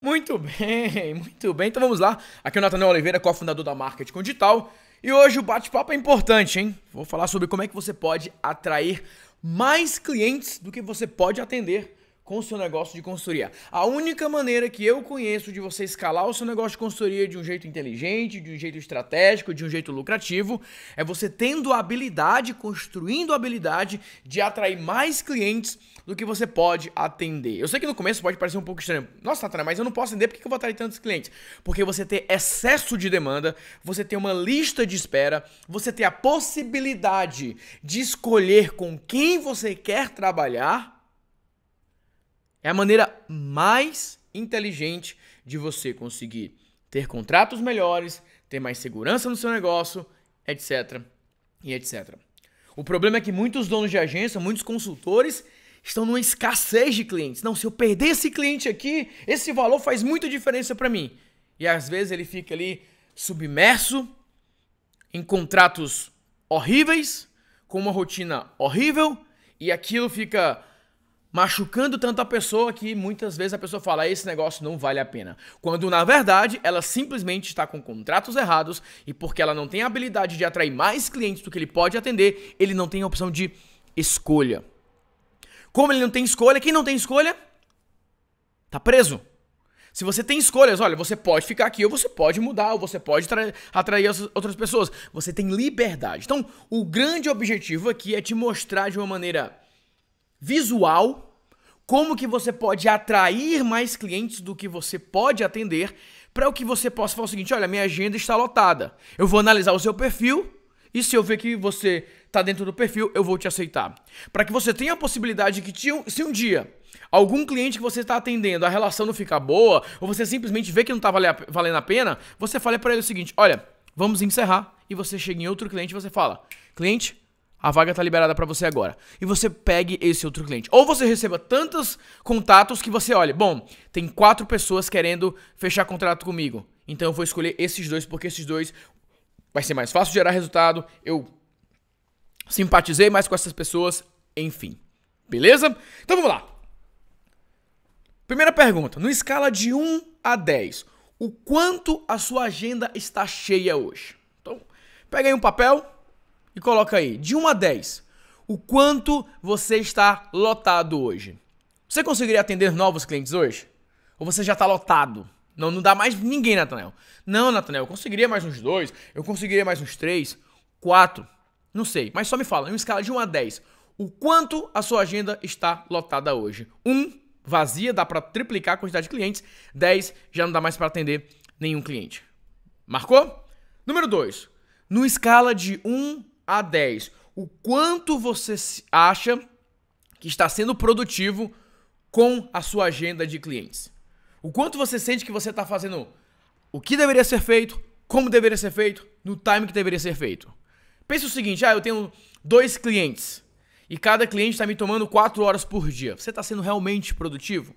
Muito bem, muito bem. Então vamos lá. Aqui é o Nathaniel Oliveira, cofundador da Marketing Digital. E hoje o bate-papo é importante, hein? Vou falar sobre como é que você pode atrair mais clientes do que você pode atender com o seu negócio de consultoria. A única maneira que eu conheço de você escalar o seu negócio de consultoria de um jeito inteligente, de um jeito estratégico, de um jeito lucrativo, é você tendo a habilidade, construindo a habilidade de atrair mais clientes do que você pode atender. Eu sei que no começo pode parecer um pouco estranho. Nossa, Natana, mas eu não posso atender, por que eu vou atrair tantos clientes? Porque você ter excesso de demanda, você ter uma lista de espera, você ter a possibilidade de escolher com quem você quer trabalhar é a maneira mais inteligente de você conseguir ter contratos melhores, ter mais segurança no seu negócio, etc. e etc. O problema é que muitos donos de agência, muitos consultores estão numa escassez de clientes. Não, se eu perder esse cliente aqui, esse valor faz muita diferença para mim. E às vezes ele fica ali submerso em contratos horríveis, com uma rotina horrível, e aquilo fica machucando tanto a pessoa que muitas vezes a pessoa fala: esse negócio não vale a pena. Quando na verdade ela simplesmente está com contratos errados e porque ela não tem a habilidade de atrair mais clientes do que ele pode atender, ele não tem a opção de escolha. Como ele não tem escolha, quem não tem escolha tá preso. Se você tem escolhas, olha, você pode ficar aqui, ou você pode mudar, ou você pode atrair outras pessoas. Você tem liberdade. Então, o grande objetivo aqui é te mostrar de uma maneira visual como que você pode atrair mais clientes do que você pode atender, para o que você possa falar o seguinte, olha, minha agenda está lotada. Eu vou analisar o seu perfil e se eu ver que você está dentro do perfil, eu vou te aceitar. Para que você tenha a possibilidade que se um dia algum cliente que você está atendendo, a relação não fica boa, ou você simplesmente vê que não está valendo a pena, você fala para ele o seguinte, olha, vamos encerrar. E você chega em outro cliente e você fala, cliente, a vaga tá liberada para você agora. E você pegue esse outro cliente. Ou você receba tantos contatos que você olha, bom, tem quatro pessoas querendo fechar contrato comigo. Então eu vou escolher esses dois porque esses dois vai ser mais fácil gerar resultado. Eu simpatizei mais com essas pessoas, enfim. Beleza? Então vamos lá. Primeira pergunta, no escala de 1 a 10, o quanto a sua agenda está cheia hoje? Então, pega aí um papel, e coloca aí, de 1 a 10, o quanto você está lotado hoje. Você conseguiria atender novos clientes hoje? Ou você já está lotado? Não, não dá mais ninguém, Natanel. Não, Natanel, eu conseguiria mais uns dois, eu conseguiria mais uns três, quatro, não sei. Mas só me fala, em uma escala de 1 a 10, o quanto a sua agenda está lotada hoje? um vazia, dá para triplicar a quantidade de clientes. 10, já não dá mais para atender nenhum cliente. Marcou? Número 2, numa escala de 1 a 10 o quanto você acha que está sendo produtivo com a sua agenda de clientes. O quanto você sente que você está fazendo o que deveria ser feito, como deveria ser feito, no time que deveria ser feito. Pense o seguinte: ah, eu tenho dois clientes e cada cliente está me tomando 4 horas por dia. Você está sendo realmente produtivo?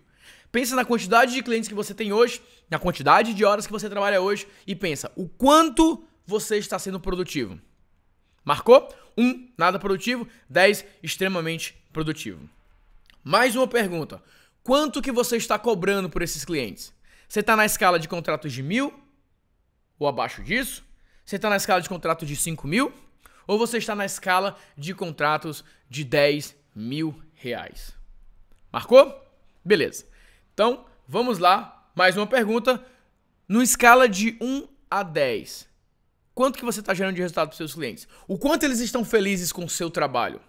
Pensa na quantidade de clientes que você tem hoje, na quantidade de horas que você trabalha hoje e pensa o quanto você está sendo produtivo. Marcou? 1, um, nada produtivo. 10, extremamente produtivo. Mais uma pergunta. Quanto que você está cobrando por esses clientes? Você está na escala de contratos de mil ou abaixo disso? Você está na escala de contratos de 5 mil? Ou você está na escala de contratos de 10 mil reais? Marcou? Beleza. Então, vamos lá. Mais uma pergunta. No escala de 1 a 10, Quanto que você está gerando de resultado para seus clientes? O quanto eles estão felizes com o seu trabalho?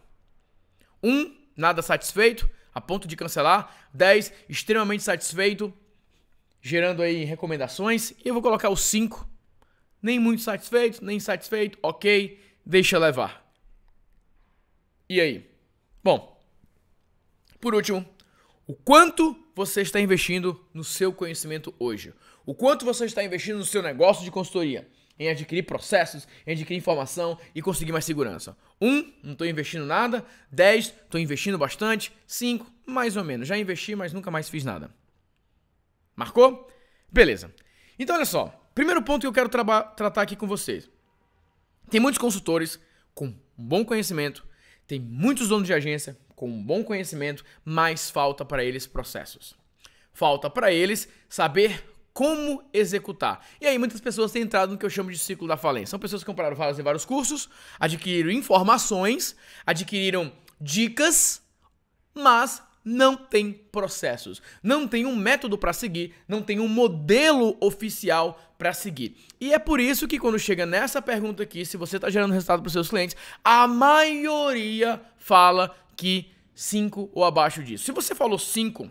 Um, nada satisfeito, a ponto de cancelar. 10, extremamente satisfeito, gerando aí recomendações. E eu vou colocar o 5, nem muito satisfeito, nem satisfeito, ok, deixa levar. E aí? Bom, por último, o quanto você está investindo no seu conhecimento hoje? O quanto você está investindo no seu negócio de consultoria? em adquirir processos, em adquirir informação e conseguir mais segurança. Um, não estou investindo nada. 10. Estou investindo bastante. 5. Mais ou menos. Já investi, mas nunca mais fiz nada. Marcou? Beleza. Então, olha só. Primeiro ponto que eu quero tratar aqui com vocês. Tem muitos consultores com bom conhecimento, tem muitos donos de agência com bom conhecimento, mas falta para eles processos. Falta para eles saber como executar. E aí muitas pessoas têm entrado no que eu chamo de ciclo da falência. São pessoas que compraram falas em vários cursos, adquiriram informações, adquiriram dicas, mas não tem processos, não tem um método para seguir, não tem um modelo oficial para seguir. E é por isso que quando chega nessa pergunta aqui, se você está gerando resultado para os seus clientes, a maioria fala que 5 ou abaixo disso. Se você falou 5,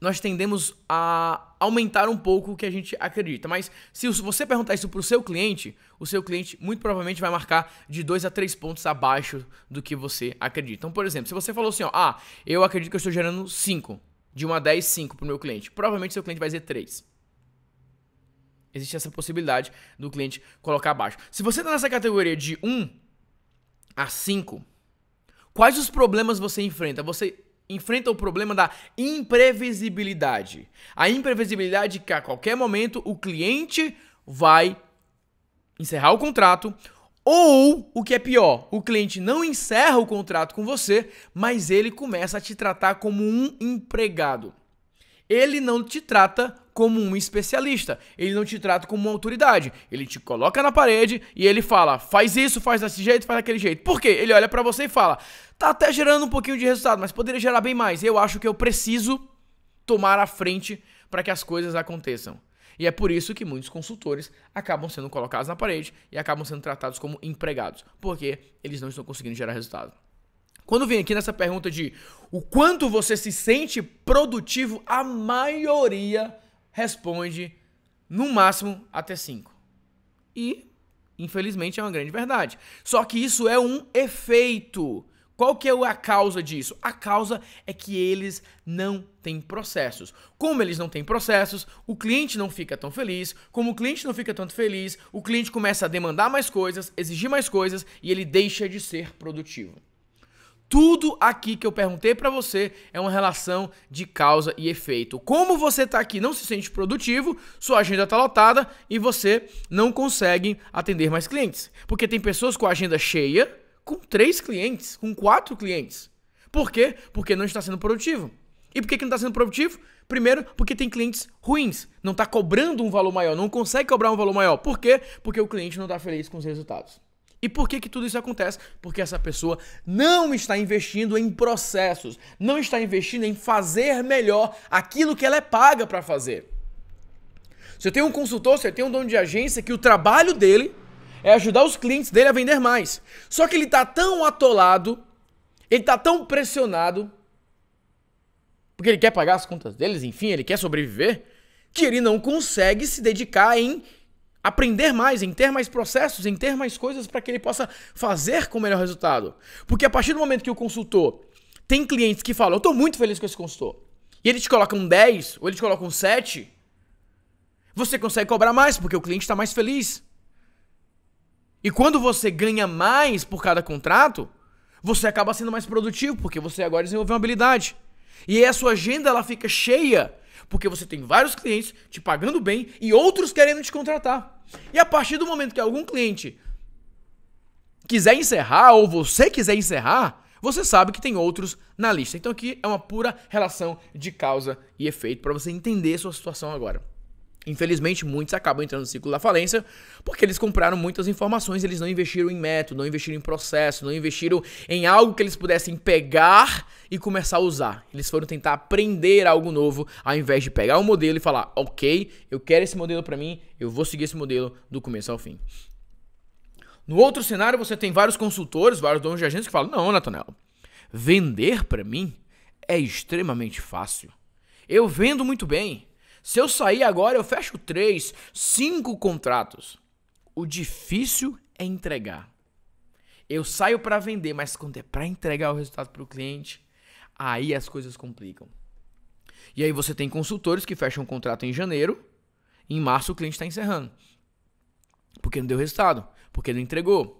nós tendemos a aumentar um pouco o que a gente acredita. Mas se você perguntar isso para o seu cliente, o seu cliente muito provavelmente vai marcar de 2 a 3 pontos abaixo do que você acredita. Então, por exemplo, se você falou assim, ó, ah, eu acredito que eu estou gerando 5, de 1 a 10, 5 para o meu cliente, provavelmente seu cliente vai dizer 3. Existe essa possibilidade do cliente colocar abaixo. Se você está nessa categoria de 1 a 5, quais os problemas você enfrenta? Você enfrenta o problema da imprevisibilidade. A imprevisibilidade que a qualquer momento o cliente vai encerrar o contrato ou, o que é pior, o cliente não encerra o contrato com você, mas ele começa a te tratar como um empregado. Ele não te trata como um especialista, ele não te trata como uma autoridade. Ele te coloca na parede e ele fala: faz isso, faz desse jeito, faz daquele jeito. Por quê? Ele olha para você e fala: tá até gerando um pouquinho de resultado, mas poderia gerar bem mais. Eu acho que eu preciso tomar a frente para que as coisas aconteçam. E é por isso que muitos consultores acabam sendo colocados na parede e acabam sendo tratados como empregados, porque eles não estão conseguindo gerar resultado. Quando vem aqui nessa pergunta de o quanto você se sente produtivo, a maioria responde no máximo até 5. E, infelizmente, é uma grande verdade. Só que isso é um efeito. Qual que é a causa disso? A causa é que eles não têm processos. Como eles não têm processos, o cliente não fica tão feliz. Como o cliente não fica tanto feliz, o cliente começa a demandar mais coisas, exigir mais coisas e ele deixa de ser produtivo. Tudo aqui que eu perguntei para você é uma relação de causa e efeito. Como você está aqui não se sente produtivo, sua agenda está lotada e você não consegue atender mais clientes. Porque tem pessoas com a agenda cheia, com três clientes, com quatro clientes. Por quê? Porque não está sendo produtivo. E por que, que não está sendo produtivo? Primeiro, porque tem clientes ruins, não está cobrando um valor maior, não consegue cobrar um valor maior. Por quê? Porque o cliente não está feliz com os resultados. E por que, que tudo isso acontece? Porque essa pessoa não está investindo em processos, não está investindo em fazer melhor aquilo que ela é paga para fazer. Você tem um consultor, você tem um dono de agência que o trabalho dele é ajudar os clientes dele a vender mais. Só que ele está tão atolado, ele está tão pressionado, porque ele quer pagar as contas deles, enfim, ele quer sobreviver, que ele não consegue se dedicar em aprender mais, em ter mais processos, em ter mais coisas para que ele possa fazer com melhor resultado. Porque a partir do momento que o consultor tem clientes que falam, eu estou muito feliz com esse consultor, e ele te coloca um 10, ou ele te coloca um 7, você consegue cobrar mais, porque o cliente está mais feliz. E quando você ganha mais por cada contrato, você acaba sendo mais produtivo, porque você agora desenvolveu uma habilidade. E aí a sua agenda ela fica cheia porque você tem vários clientes te pagando bem e outros querendo te contratar. E a partir do momento que algum cliente quiser encerrar ou você quiser encerrar, você sabe que tem outros na lista. Então aqui é uma pura relação de causa e efeito para você entender sua situação agora. Infelizmente, muitos acabam entrando no ciclo da falência porque eles compraram muitas informações, eles não investiram em método, não investiram em processo, não investiram em algo que eles pudessem pegar e começar a usar. Eles foram tentar aprender algo novo ao invés de pegar o um modelo e falar: "OK, eu quero esse modelo para mim, eu vou seguir esse modelo do começo ao fim". No outro cenário, você tem vários consultores, vários donos de agências que falam: "Não, Natanel, vender para mim é extremamente fácil. Eu vendo muito bem. Se eu sair agora, eu fecho três, cinco contratos. O difícil é entregar. Eu saio para vender, mas quando é para entregar o resultado para o cliente, aí as coisas complicam. E aí você tem consultores que fecham o contrato em janeiro, em março o cliente está encerrando. Porque não deu resultado, porque não entregou.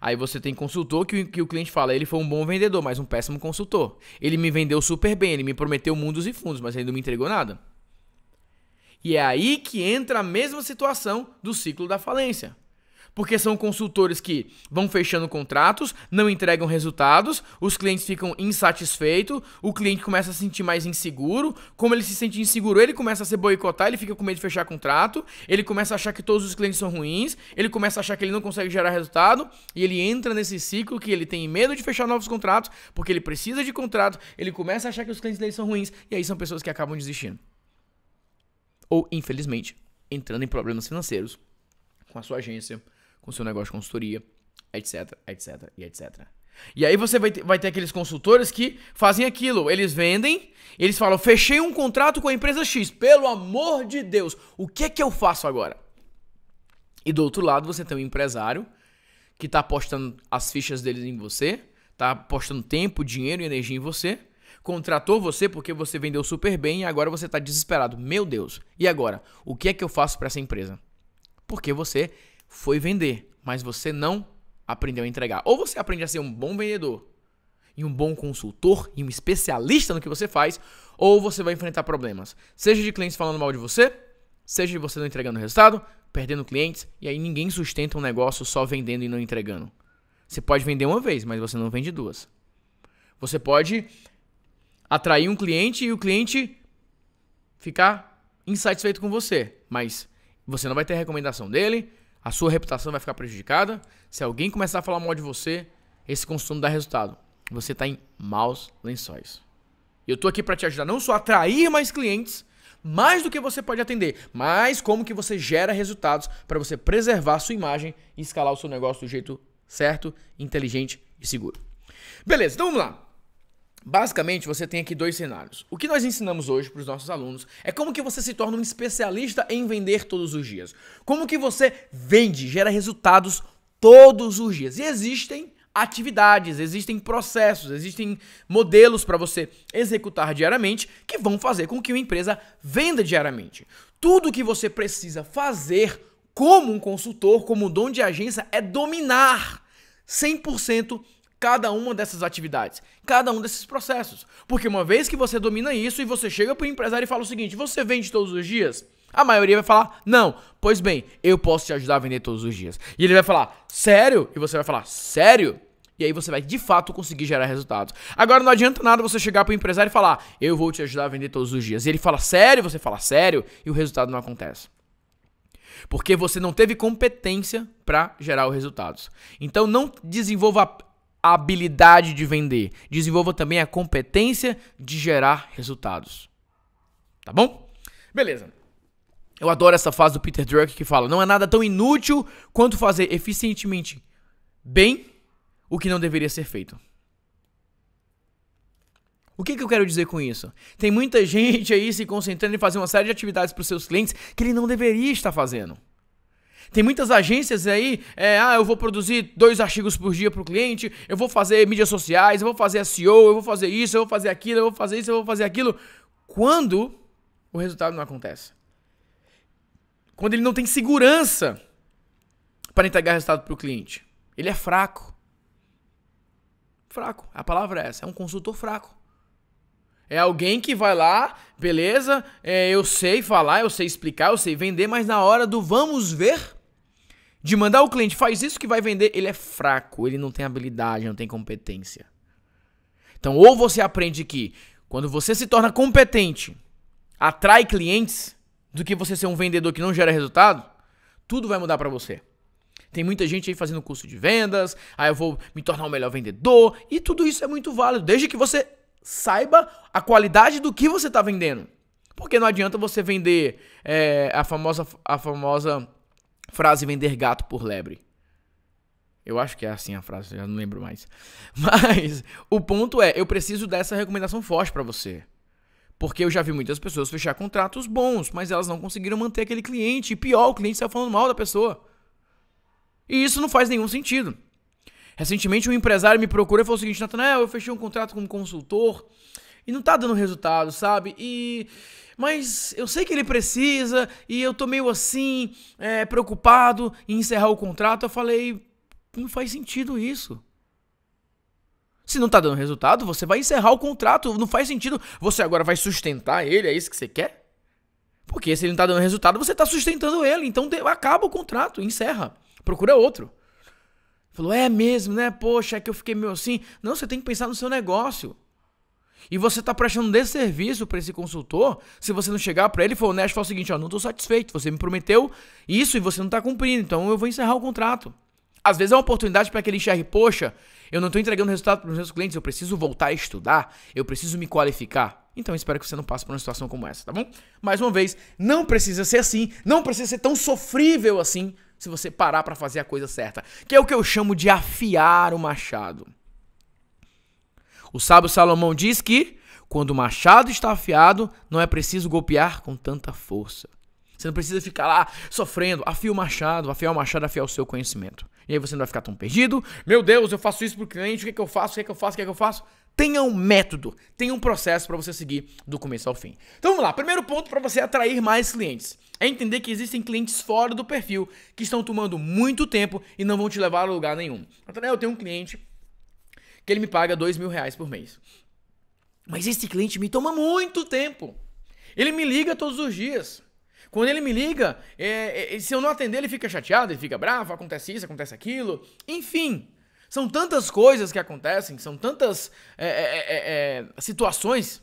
Aí você tem consultor que, que o cliente fala, ele foi um bom vendedor, mas um péssimo consultor. Ele me vendeu super bem, ele me prometeu mundos e fundos, mas ele não me entregou nada. E é aí que entra a mesma situação do ciclo da falência. Porque são consultores que vão fechando contratos, não entregam resultados, os clientes ficam insatisfeitos, o cliente começa a se sentir mais inseguro. Como ele se sente inseguro, ele começa a se boicotar, ele fica com medo de fechar contrato, ele começa a achar que todos os clientes são ruins, ele começa a achar que ele não consegue gerar resultado e ele entra nesse ciclo que ele tem medo de fechar novos contratos, porque ele precisa de contrato, ele começa a achar que os clientes dele são ruins e aí são pessoas que acabam desistindo ou, infelizmente, entrando em problemas financeiros com a sua agência, com o seu negócio de consultoria, etc, etc e etc. E aí você vai ter, vai ter aqueles consultores que fazem aquilo, eles vendem, eles falam, fechei um contrato com a empresa X, pelo amor de Deus, o que é que eu faço agora? E do outro lado você tem um empresário que está apostando as fichas dele em você, está apostando tempo, dinheiro e energia em você, contratou você porque você vendeu super bem e agora você está desesperado. Meu Deus, e agora? O que é que eu faço para essa empresa? Porque você foi vender, mas você não aprendeu a entregar. Ou você aprende a ser um bom vendedor e um bom consultor e um especialista no que você faz, ou você vai enfrentar problemas. Seja de clientes falando mal de você, seja de você não entregando resultado, perdendo clientes, e aí ninguém sustenta um negócio só vendendo e não entregando. Você pode vender uma vez, mas você não vende duas. Você pode atrair um cliente e o cliente ficar insatisfeito com você. Mas você não vai ter recomendação dele, a sua reputação vai ficar prejudicada. Se alguém começar a falar mal de você, esse consumo dá resultado. Você está em maus lençóis. Eu estou aqui para te ajudar não só a atrair mais clientes, mais do que você pode atender, mas como que você gera resultados para você preservar a sua imagem e escalar o seu negócio do jeito certo, inteligente e seguro. Beleza, então vamos lá. Basicamente, você tem aqui dois cenários. O que nós ensinamos hoje para os nossos alunos é como que você se torna um especialista em vender todos os dias. Como que você vende, gera resultados todos os dias. E existem atividades, existem processos, existem modelos para você executar diariamente que vão fazer com que uma empresa venda diariamente. Tudo que você precisa fazer como um consultor, como dom dono de agência, é dominar 100% cada uma dessas atividades, cada um desses processos. Porque uma vez que você domina isso e você chega para o empresário e fala o seguinte: você vende todos os dias? A maioria vai falar: não, pois bem, eu posso te ajudar a vender todos os dias. E ele vai falar: sério? E você vai falar: sério? E aí você vai de fato conseguir gerar resultados. Agora não adianta nada você chegar para o empresário e falar: eu vou te ajudar a vender todos os dias. E ele fala: sério? Você fala: sério? E o resultado não acontece porque você não teve competência para gerar os resultados. Então não desenvolva habilidade de vender. Desenvolva também a competência de gerar resultados. Tá bom? Beleza. Eu adoro essa fase do Peter Drucker que fala: não é nada tão inútil quanto fazer eficientemente bem o que não deveria ser feito. O que, que, eu quero dizer com isso? Tem muita gente aí se concentrando em fazer uma série de atividades para os seus clientes que ele não deveria estar fazendo. Tem muitas agências aí, é, ah, eu vou produzir dois artigos por dia para o cliente, eu vou fazer mídias sociais, eu vou fazer SEO, eu vou fazer isso, eu vou fazer aquilo, eu vou fazer isso, eu vou fazer aquilo. Quando o resultado não acontece. Quando ele não tem segurança para entregar resultado para o cliente. Ele é fraco. Fraco. A palavra é essa. É um consultor fraco. É alguém que vai lá, beleza, é, eu sei falar, eu sei explicar, eu sei vender, mas na hora do vamos ver, de mandar o cliente faz isso que vai vender, ele é fraco, ele não tem habilidade, não tem competência. Então, ou você aprende que quando você se torna competente, atrai clientes, do que você ser um vendedor que não gera resultado, tudo vai mudar para você. Tem muita gente aí fazendo curso de vendas, aí ah, eu vou me tornar um melhor vendedor, e tudo isso é muito válido, desde que você saiba a qualidade do que você está vendendo. Porque não adianta você vender é, a famosa a famosa Frase vender gato por lebre. Eu acho que é assim a frase, já não lembro mais. Mas o ponto é, eu preciso dessa recomendação forte para você. Porque eu já vi muitas pessoas fechar contratos bons, mas elas não conseguiram manter aquele cliente. E pior, o cliente saiu falando mal da pessoa. E isso não faz nenhum sentido. Recentemente, um empresário me procurou e falou o seguinte: Natanael, eu fechei um contrato com um consultor e não tá dando resultado, sabe? E mas eu sei que ele precisa e eu tô meio assim, é, preocupado em encerrar o contrato. Eu falei, não faz sentido isso. Se não tá dando resultado, você vai encerrar o contrato. Não faz sentido. Você agora vai sustentar ele, é isso que você quer? Porque se ele não tá dando resultado, você tá sustentando ele. Então acaba o contrato, encerra. Procura outro. Falou, é mesmo, né? Poxa, é que eu fiquei meio assim. Não, você tem que pensar no seu negócio. E você está prestando desserviço para esse consultor se você não chegar para ele e for honesto e falar o seguinte: ó, não estou satisfeito, você me prometeu isso e você não está cumprindo, então eu vou encerrar o contrato. Às vezes é uma oportunidade para que ele enxergue: poxa, eu não estou entregando resultado para os meus clientes, eu preciso voltar a estudar, eu preciso me qualificar. Então espero que você não passe por uma situação como essa, tá bom? Mais uma vez, não precisa ser assim, não precisa ser tão sofrível assim se você parar para fazer a coisa certa, que é o que eu chamo de afiar o machado. O sábio Salomão diz que, quando o machado está afiado, não é preciso golpear com tanta força. Você não precisa ficar lá sofrendo, afia o machado, afiar o machado, afiar o seu conhecimento. E aí você não vai ficar tão perdido. Meu Deus, eu faço isso pro cliente, o que, é que eu faço, o que, é que eu faço, o que, é que eu faço? Tenha um método, tenha um processo para você seguir do começo ao fim. Então vamos lá, primeiro ponto para você atrair mais clientes. É entender que existem clientes fora do perfil que estão tomando muito tempo e não vão te levar a lugar nenhum. Então, eu tenho um cliente que ele me paga dois mil reais por mês. Mas esse cliente me toma muito tempo. Ele me liga todos os dias. Quando ele me liga, é, é, se eu não atender, ele fica chateado, ele fica bravo, acontece isso, acontece aquilo. Enfim, são tantas coisas que acontecem, são tantas é, é, é, é situações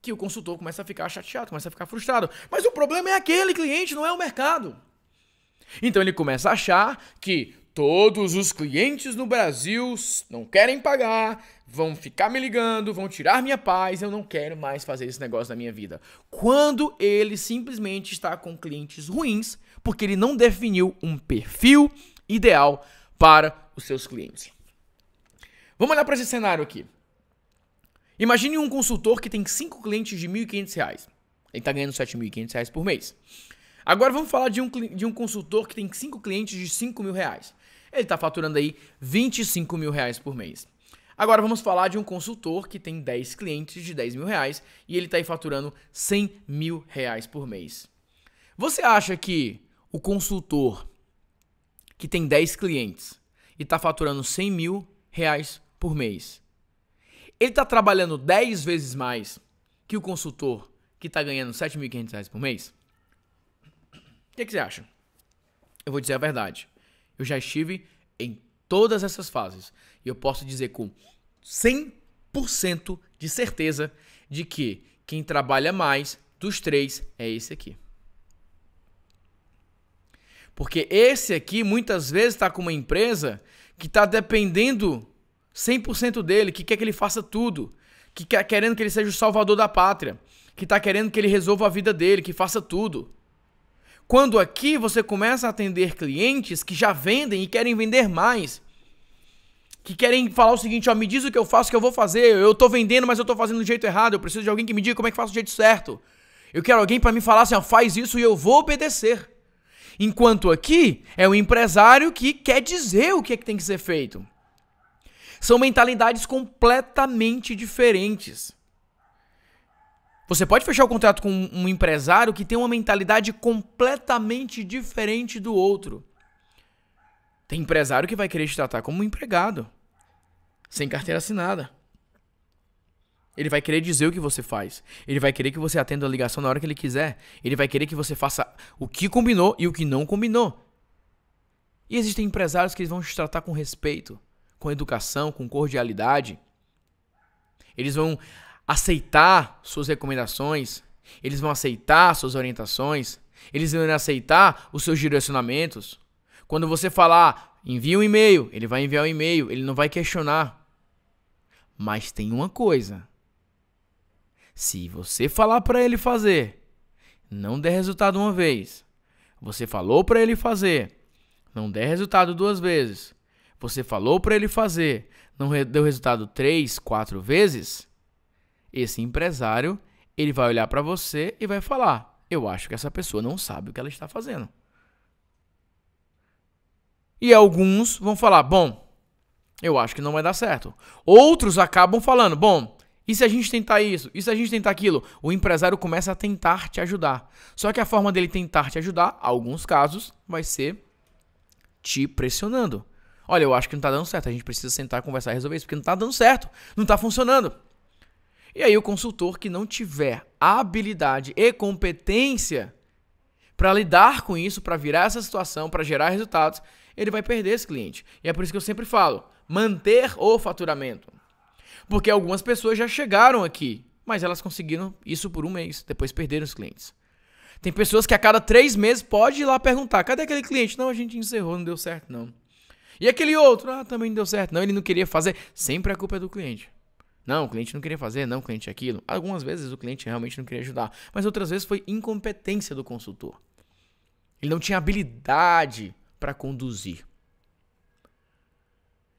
que o consultor começa a ficar chateado, começa a ficar frustrado. Mas o problema é aquele cliente, não é o mercado. Então ele começa a achar que Todos os clientes no Brasil não querem pagar, vão ficar me ligando, vão tirar minha paz, eu não quero mais fazer esse negócio na minha vida. Quando ele simplesmente está com clientes ruins, porque ele não definiu um perfil ideal para os seus clientes. Vamos olhar para esse cenário aqui. Imagine um consultor que tem 5 clientes de R$ 1.500. Ele está ganhando R$ 7.500 por mês. Agora vamos falar de um, de um consultor que tem 5 clientes de R$ 5.000 ele está faturando aí 25 mil reais por mês. Agora vamos falar de um consultor que tem 10 clientes de 10 mil reais e ele está aí faturando 100 mil reais por mês. Você acha que o consultor que tem 10 clientes e está faturando 100 mil reais por mês, ele está trabalhando 10 vezes mais que o consultor que está ganhando 7.500 reais por mês? O que, que você acha? Eu vou dizer a verdade. Eu já estive em todas essas fases. E eu posso dizer com 100% de certeza de que quem trabalha mais dos três é esse aqui. Porque esse aqui muitas vezes está com uma empresa que está dependendo 100% dele, que quer que ele faça tudo, que quer, querendo que ele seja o salvador da pátria, que está querendo que ele resolva a vida dele, que faça tudo. Quando aqui você começa a atender clientes que já vendem e querem vender mais. Que querem falar o seguinte, ó, me diz o que eu faço o que eu vou fazer. Eu tô vendendo, mas eu tô fazendo do jeito errado. Eu preciso de alguém que me diga como é que faço do jeito certo. Eu quero alguém para me falar assim, ó, faz isso e eu vou obedecer. Enquanto aqui é o empresário que quer dizer o que, é que tem que ser feito. São mentalidades completamente diferentes. Você pode fechar o contrato com um empresário que tem uma mentalidade completamente diferente do outro. Tem empresário que vai querer te tratar como um empregado, sem carteira assinada. Ele vai querer dizer o que você faz. Ele vai querer que você atenda a ligação na hora que ele quiser. Ele vai querer que você faça o que combinou e o que não combinou. E existem empresários que eles vão te tratar com respeito, com educação, com cordialidade. Eles vão aceitar suas recomendações, eles vão aceitar suas orientações, eles vão aceitar os seus direcionamentos. Quando você falar, envia um e-mail, ele vai enviar um e-mail, ele não vai questionar. Mas tem uma coisa. Se você falar para ele fazer, não der resultado uma vez. Você falou para ele fazer, não der resultado duas vezes. Você falou para ele fazer, não deu resultado três, quatro vezes. Esse empresário, ele vai olhar para você e vai falar: "Eu acho que essa pessoa não sabe o que ela está fazendo". E alguns vão falar: "Bom, eu acho que não vai dar certo". Outros acabam falando: "Bom, e se a gente tentar isso? E se a gente tentar aquilo? O empresário começa a tentar te ajudar. Só que a forma dele tentar te ajudar, alguns casos, vai ser te pressionando. Olha, eu acho que não está dando certo. A gente precisa sentar, conversar e resolver isso, porque não está dando certo. Não está funcionando. E aí o consultor que não tiver habilidade e competência para lidar com isso, para virar essa situação, para gerar resultados, ele vai perder esse cliente. E é por isso que eu sempre falo, manter o faturamento. Porque algumas pessoas já chegaram aqui, mas elas conseguiram isso por um mês, depois perderam os clientes. Tem pessoas que a cada três meses pode ir lá perguntar: cadê aquele cliente? Não, a gente encerrou, não deu certo, não. E aquele outro? Ah, também não deu certo, não. Ele não queria fazer. Sempre a culpa é do cliente. Não, o cliente não queria fazer, não, o cliente é aquilo. Algumas vezes o cliente realmente não queria ajudar, mas outras vezes foi incompetência do consultor. Ele não tinha habilidade para conduzir.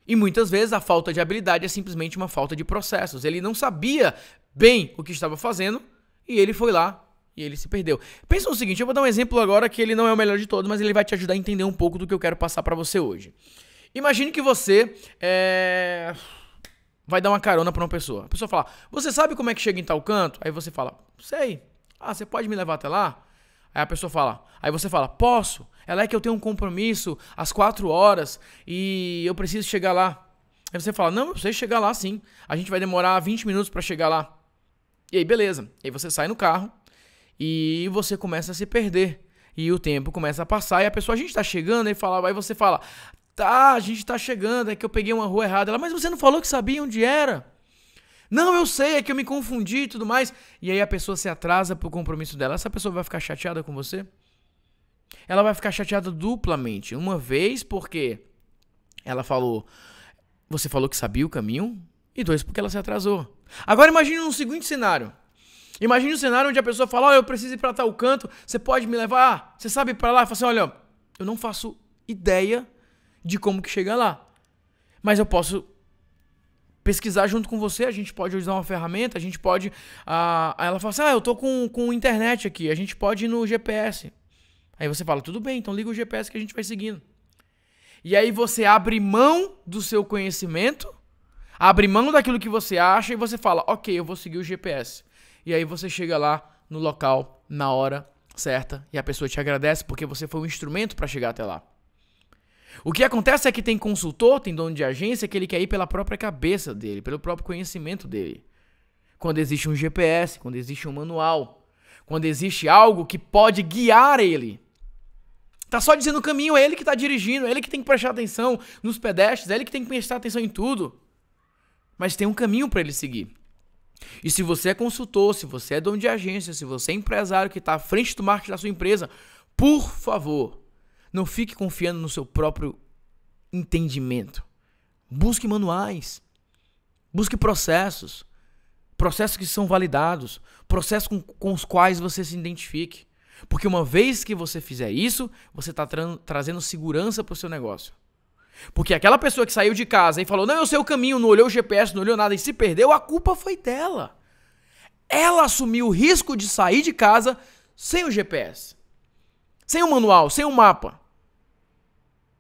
E muitas vezes a falta de habilidade é simplesmente uma falta de processos. Ele não sabia bem o que estava fazendo e ele foi lá e ele se perdeu. Pensa o seguinte, eu vou dar um exemplo agora que ele não é o melhor de todos, mas ele vai te ajudar a entender um pouco do que eu quero passar para você hoje. Imagine que você é vai dar uma carona para uma pessoa. A pessoa fala: "Você sabe como é que chega em tal canto?" Aí você fala: "Sei. Ah, você pode me levar até lá?" Aí a pessoa fala, aí você fala, posso? Ela é que eu tenho um compromisso às quatro horas e eu preciso chegar lá. Aí você fala, não, eu preciso chegar lá sim. A gente vai demorar 20 minutos para chegar lá. E aí, beleza. E aí você sai no carro e você começa a se perder. E o tempo começa a passar e a pessoa, a gente tá chegando, e fala, aí você fala, Tá, a gente tá chegando, é que eu peguei uma rua errada. Ela, mas você não falou que sabia onde era? Não, eu sei, é que eu me confundi e tudo mais. E aí a pessoa se atrasa pro compromisso dela. Essa pessoa vai ficar chateada com você? Ela vai ficar chateada duplamente. Uma vez, porque ela falou. Você falou que sabia o caminho. E dois, porque ela se atrasou. Agora imagine um seguinte cenário. Imagine um cenário onde a pessoa fala: Ó, oh, eu preciso ir pra tal canto, você pode me levar? você sabe para lá? Fala assim: olha, eu não faço ideia de como que chega lá. Mas eu posso pesquisar junto com você, a gente pode usar uma ferramenta, a gente pode. Ah, aí ela fala assim: ah, eu tô com, com internet aqui, a gente pode ir no GPS. Aí você fala: tudo bem, então liga o GPS que a gente vai seguindo. E aí você abre mão do seu conhecimento, abre mão daquilo que você acha e você fala: ok, eu vou seguir o GPS. E aí você chega lá no local, na hora certa, e a pessoa te agradece porque você foi um instrumento para chegar até lá. O que acontece é que tem consultor, tem dono de agência que ele quer ir pela própria cabeça dele, pelo próprio conhecimento dele. Quando existe um GPS, quando existe um manual, quando existe algo que pode guiar ele. Tá só dizendo o caminho, é ele que tá dirigindo, é ele que tem que prestar atenção nos pedestres, é ele que tem que prestar atenção em tudo. Mas tem um caminho para ele seguir. E se você é consultor, se você é dono de agência, se você é empresário que está à frente do marketing da sua empresa, por favor, não fique confiando no seu próprio entendimento. Busque manuais. Busque processos. Processos que são validados. Processos com, com os quais você se identifique. Porque uma vez que você fizer isso, você está tra trazendo segurança para o seu negócio. Porque aquela pessoa que saiu de casa e falou, não, eu sei o caminho, não olhou o GPS, não olhou nada e se perdeu, a culpa foi dela. Ela assumiu o risco de sair de casa sem o GPS sem um manual, sem um mapa.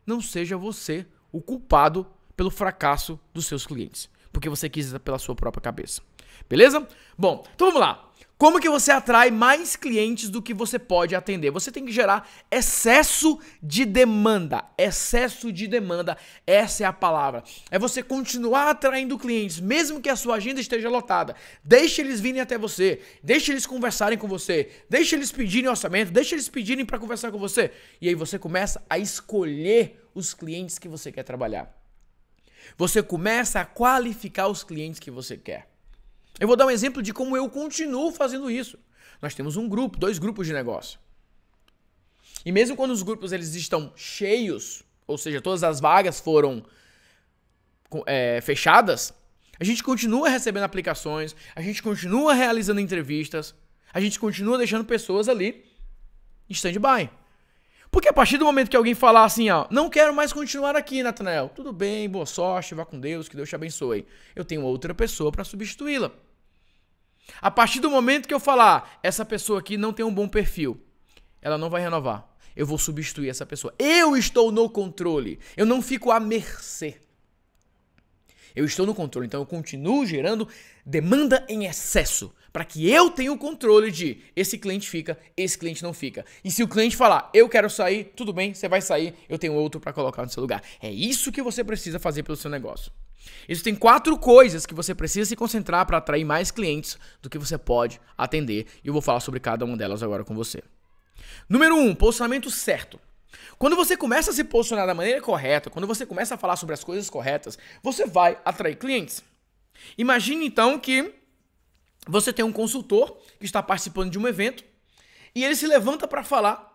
Não seja você o culpado pelo fracasso dos seus clientes, porque você quis pela sua própria cabeça. Beleza? Bom, então vamos lá. Como que você atrai mais clientes do que você pode atender? Você tem que gerar excesso de demanda. Excesso de demanda, essa é a palavra. É você continuar atraindo clientes, mesmo que a sua agenda esteja lotada. Deixe eles virem até você, deixe eles conversarem com você, deixe eles pedirem orçamento, deixe eles pedirem para conversar com você. E aí você começa a escolher os clientes que você quer trabalhar. Você começa a qualificar os clientes que você quer. Eu vou dar um exemplo de como eu continuo fazendo isso. Nós temos um grupo, dois grupos de negócio. E mesmo quando os grupos eles estão cheios, ou seja, todas as vagas foram é, fechadas, a gente continua recebendo aplicações, a gente continua realizando entrevistas, a gente continua deixando pessoas ali em stand-by. Porque a partir do momento que alguém falar assim, ó, não quero mais continuar aqui, Natanael, tudo bem, boa sorte, vá com Deus, que Deus te abençoe. Eu tenho outra pessoa para substituí-la. A partir do momento que eu falar, essa pessoa aqui não tem um bom perfil, ela não vai renovar. Eu vou substituir essa pessoa. Eu estou no controle. Eu não fico à mercê. Eu estou no controle, então eu continuo gerando demanda em excesso para que eu tenha o controle de esse cliente fica, esse cliente não fica. E se o cliente falar, eu quero sair, tudo bem, você vai sair, eu tenho outro para colocar no seu lugar. É isso que você precisa fazer pelo seu negócio. Existem quatro coisas que você precisa se concentrar para atrair mais clientes do que você pode atender, e eu vou falar sobre cada uma delas agora com você. Número um, posicionamento certo. Quando você começa a se posicionar da maneira correta, quando você começa a falar sobre as coisas corretas, você vai atrair clientes. Imagine então que você tem um consultor que está participando de um evento e ele se levanta para falar.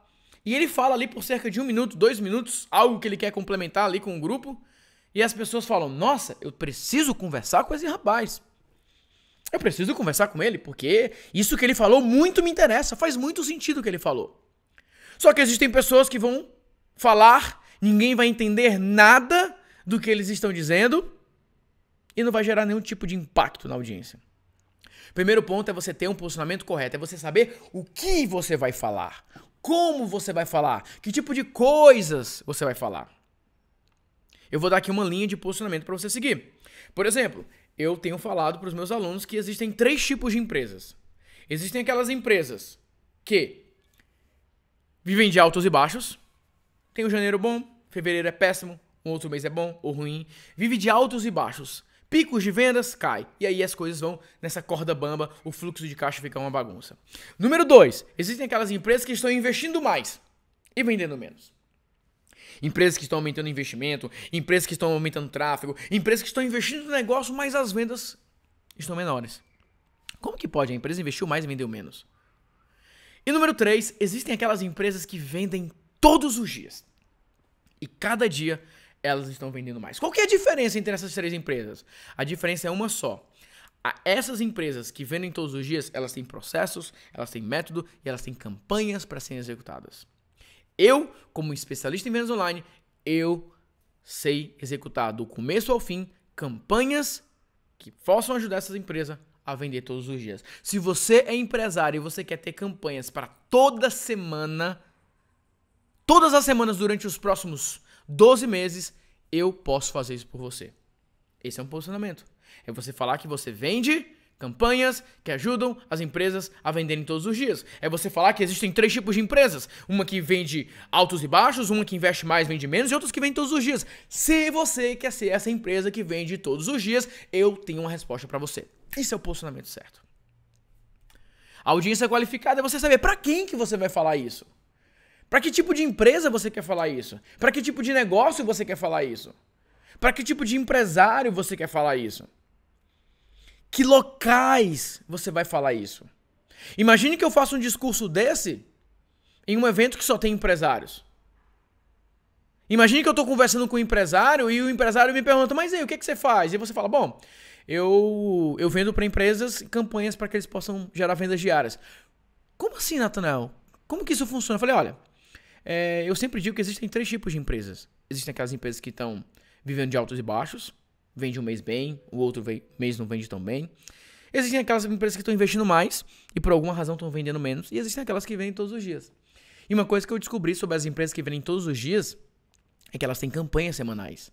E ele fala ali por cerca de um minuto, dois minutos, algo que ele quer complementar ali com o grupo. E as pessoas falam: Nossa, eu preciso conversar com esse rapaz. Eu preciso conversar com ele porque isso que ele falou muito me interessa, faz muito sentido o que ele falou. Só que existem pessoas que vão falar, ninguém vai entender nada do que eles estão dizendo e não vai gerar nenhum tipo de impacto na audiência. Primeiro ponto é você ter um posicionamento correto, é você saber o que você vai falar, como você vai falar, que tipo de coisas você vai falar. Eu vou dar aqui uma linha de posicionamento para você seguir. Por exemplo, eu tenho falado para os meus alunos que existem três tipos de empresas. Existem aquelas empresas que vivem de altos e baixos. Tem o um janeiro bom, fevereiro é péssimo, um outro mês é bom ou ruim. Vive de altos e baixos. Picos de vendas, cai. E aí as coisas vão nessa corda bamba, o fluxo de caixa fica uma bagunça. Número dois, Existem aquelas empresas que estão investindo mais e vendendo menos empresas que estão aumentando investimento, empresas que estão aumentando tráfego, empresas que estão investindo no negócio, mas as vendas estão menores. Como que pode? A empresa investiu mais e vendeu menos. E número 3, existem aquelas empresas que vendem todos os dias. E cada dia elas estão vendendo mais. Qual que é a diferença entre essas três empresas? A diferença é uma só. essas empresas que vendem todos os dias, elas têm processos, elas têm método e elas têm campanhas para serem executadas. Eu, como especialista em vendas online, eu sei executar do começo ao fim campanhas que possam ajudar essas empresas a vender todos os dias. Se você é empresário e você quer ter campanhas para toda semana, todas as semanas durante os próximos 12 meses, eu posso fazer isso por você. Esse é um posicionamento. É você falar que você vende Campanhas que ajudam as empresas a venderem todos os dias. É você falar que existem três tipos de empresas: uma que vende altos e baixos, uma que investe mais, vende menos, e outras que vendem todos os dias. Se você quer ser essa empresa que vende todos os dias, eu tenho uma resposta para você. esse é o posicionamento certo. A audiência qualificada é você saber para quem que você vai falar isso. Para que tipo de empresa você quer falar isso? Para que tipo de negócio você quer falar isso? Para que tipo de empresário você quer falar isso? que locais você vai falar isso? Imagine que eu faça um discurso desse em um evento que só tem empresários. Imagine que eu estou conversando com um empresário e o empresário me pergunta, mas aí, o que, é que você faz? E você fala, bom, eu, eu vendo para empresas campanhas para que eles possam gerar vendas diárias. Como assim, Natanael? Como que isso funciona? Eu falei, olha, é, eu sempre digo que existem três tipos de empresas. Existem aquelas empresas que estão vivendo de altos e baixos, vende um mês bem, o outro mês não vende tão bem. Existem aquelas empresas que estão investindo mais e por alguma razão estão vendendo menos, e existem aquelas que vendem todos os dias. E uma coisa que eu descobri sobre as empresas que vendem todos os dias é que elas têm campanhas semanais.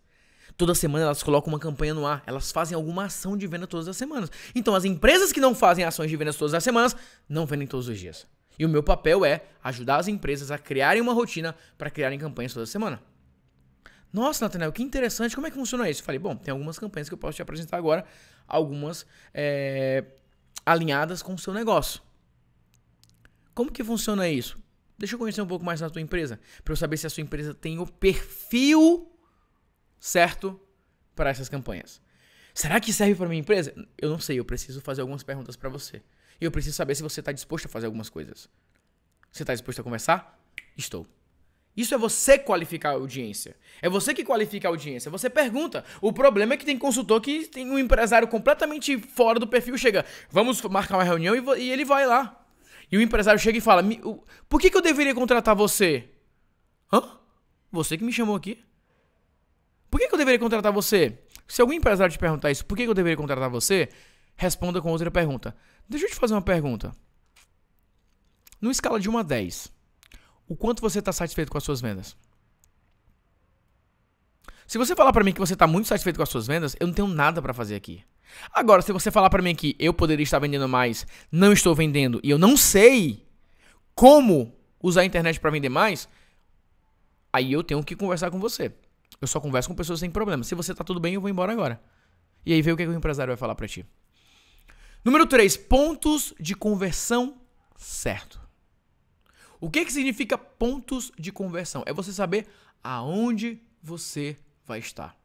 Toda semana elas colocam uma campanha no ar, elas fazem alguma ação de venda todas as semanas. Então as empresas que não fazem ações de vendas todas as semanas não vendem todos os dias. E o meu papel é ajudar as empresas a criarem uma rotina para criarem campanhas toda semana. Nossa, Nathanael, que interessante, como é que funciona isso? Eu falei, bom, tem algumas campanhas que eu posso te apresentar agora, algumas é, alinhadas com o seu negócio. Como que funciona isso? Deixa eu conhecer um pouco mais na tua empresa, para eu saber se a sua empresa tem o perfil certo para essas campanhas. Será que serve para minha empresa? Eu não sei, eu preciso fazer algumas perguntas para você. E eu preciso saber se você está disposto a fazer algumas coisas. Você está disposto a conversar? Estou. Isso é você qualificar a audiência. É você que qualifica a audiência. Você pergunta. O problema é que tem consultor que tem um empresário completamente fora do perfil, chega, vamos marcar uma reunião e, e ele vai lá. E o empresário chega e fala: Por que, que eu deveria contratar você? Hã? Você que me chamou aqui? Por que, que eu deveria contratar você? Se algum empresário te perguntar isso, por que, que eu deveria contratar você? Responda com outra pergunta. Deixa eu te fazer uma pergunta. Numa escala de 1 a 10, o quanto você está satisfeito com as suas vendas. Se você falar para mim que você está muito satisfeito com as suas vendas, eu não tenho nada para fazer aqui. Agora, se você falar para mim que eu poderia estar vendendo mais, não estou vendendo e eu não sei como usar a internet para vender mais, aí eu tenho que conversar com você. Eu só converso com pessoas sem problema. Se você está tudo bem, eu vou embora agora. E aí vê o que, é que o empresário vai falar para ti. Número 3, pontos de conversão certo. O que, que significa pontos de conversão? É você saber aonde você vai estar.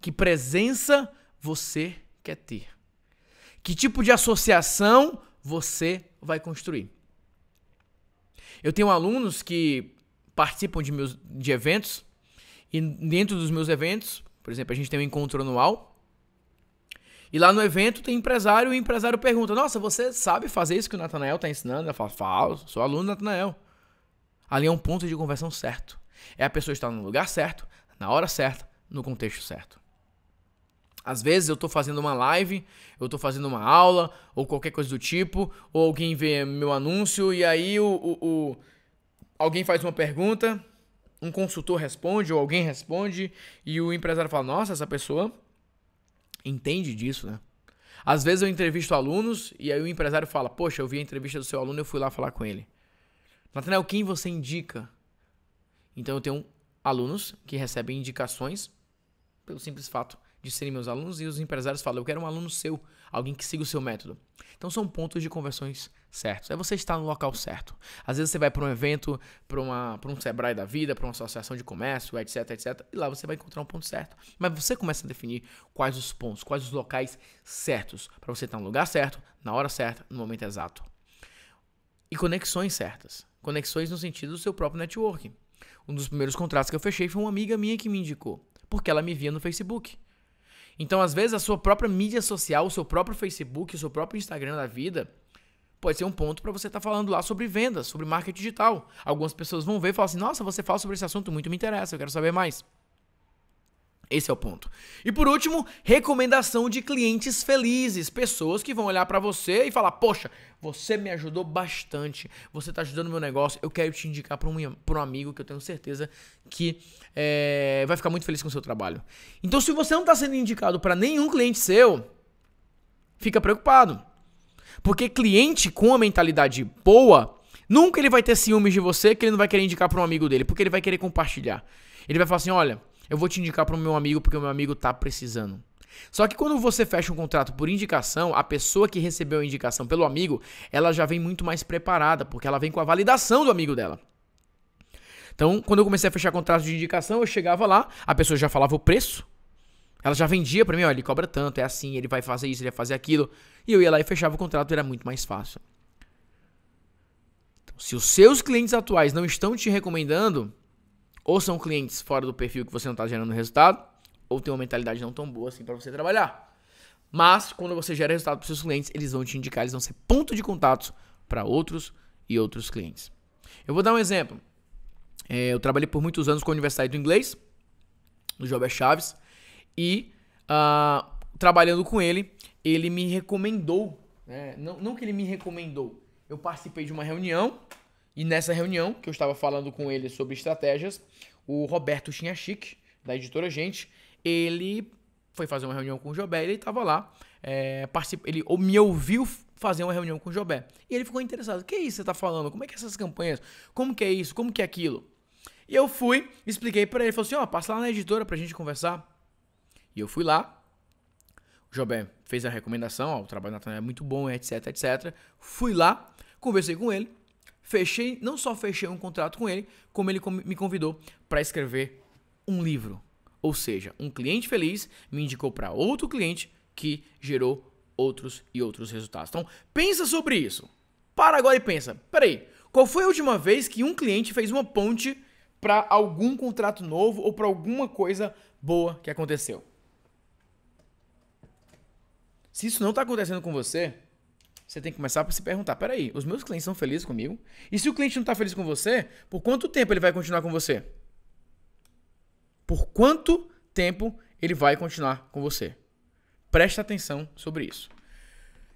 Que presença você quer ter. Que tipo de associação você vai construir. Eu tenho alunos que participam de, meus, de eventos, e dentro dos meus eventos, por exemplo, a gente tem um encontro anual e lá no evento tem empresário e o empresário pergunta: Nossa, você sabe fazer isso que o Natanael está ensinando? Eu falo: Falo, sou aluno do Natanael. Ali é um ponto de conversão certo. É a pessoa estar no lugar certo, na hora certa, no contexto certo. Às vezes eu estou fazendo uma live, eu estou fazendo uma aula, ou qualquer coisa do tipo, ou alguém vê meu anúncio e aí o, o, o alguém faz uma pergunta, um consultor responde, ou alguém responde, e o empresário fala: Nossa, essa pessoa entende disso, né? Às vezes eu entrevisto alunos e aí o empresário fala: Poxa, eu vi a entrevista do seu aluno e eu fui lá falar com ele. Nathanael, quem você indica? Então eu tenho alunos que recebem indicações pelo simples fato de serem meus alunos e os empresários falam, eu quero um aluno seu, alguém que siga o seu método. Então são pontos de conversões certos. É você estar no local certo. Às vezes você vai para um evento, para um Sebrae da vida, para uma associação de comércio, etc, etc. E lá você vai encontrar um ponto certo. Mas você começa a definir quais os pontos, quais os locais certos para você estar no lugar certo, na hora certa, no momento exato. E conexões certas. Conexões no sentido do seu próprio networking. Um dos primeiros contratos que eu fechei foi uma amiga minha que me indicou, porque ela me via no Facebook. Então, às vezes, a sua própria mídia social, o seu próprio Facebook, o seu próprio Instagram da vida, pode ser um ponto para você estar tá falando lá sobre vendas, sobre marketing digital. Algumas pessoas vão ver e falar assim: nossa, você fala sobre esse assunto, muito me interessa, eu quero saber mais. Esse é o ponto. E por último, recomendação de clientes felizes, pessoas que vão olhar para você e falar: "Poxa, você me ajudou bastante, você tá ajudando meu negócio, eu quero te indicar para um, pra um amigo que eu tenho certeza que é, vai ficar muito feliz com o seu trabalho". Então, se você não tá sendo indicado para nenhum cliente seu, fica preocupado. Porque cliente com uma mentalidade boa, nunca ele vai ter ciúmes de você que ele não vai querer indicar para um amigo dele, porque ele vai querer compartilhar. Ele vai falar assim: "Olha, eu vou te indicar para o meu amigo porque o meu amigo tá precisando. Só que quando você fecha um contrato por indicação, a pessoa que recebeu a indicação pelo amigo, ela já vem muito mais preparada, porque ela vem com a validação do amigo dela. Então, quando eu comecei a fechar contrato de indicação, eu chegava lá, a pessoa já falava o preço, ela já vendia para mim, olha, ele cobra tanto, é assim, ele vai fazer isso, ele vai fazer aquilo, e eu ia lá e fechava o contrato, era muito mais fácil. Então, se os seus clientes atuais não estão te recomendando, ou são clientes fora do perfil que você não está gerando resultado, ou tem uma mentalidade não tão boa assim para você trabalhar. Mas quando você gera resultado para seus clientes, eles vão te indicar, eles vão ser ponto de contato para outros e outros clientes. Eu vou dar um exemplo. É, eu trabalhei por muitos anos com a Universidade do Inglês, no Jobber Chaves, e uh, trabalhando com ele, ele me recomendou, né? não, não que ele me recomendou, eu participei de uma reunião e nessa reunião, que eu estava falando com ele sobre estratégias, o Roberto Chinachik, da editora Gente, ele foi fazer uma reunião com o Jobé, ele estava lá, é, ele me ouviu fazer uma reunião com o Jobé. E ele ficou interessado, o que é isso que você está falando? Como é que é essas campanhas? Como que é isso? Como que é aquilo? E eu fui, expliquei para ele, falou assim, ó, oh, passa lá na editora para a gente conversar. E eu fui lá, o Jobé fez a recomendação, ó, o trabalho da Nathaniel é muito bom, etc, etc. Fui lá, conversei com ele, fechei, não só fechei um contrato com ele, como ele me convidou para escrever um livro. Ou seja, um cliente feliz me indicou para outro cliente que gerou outros e outros resultados. Então, pensa sobre isso. Para agora e pensa. Peraí, qual foi a última vez que um cliente fez uma ponte para algum contrato novo ou para alguma coisa boa que aconteceu? Se isso não está acontecendo com você, você tem que começar a se perguntar: peraí, os meus clientes são felizes comigo? E se o cliente não está feliz com você, por quanto tempo ele vai continuar com você? Por quanto tempo ele vai continuar com você? Presta atenção sobre isso.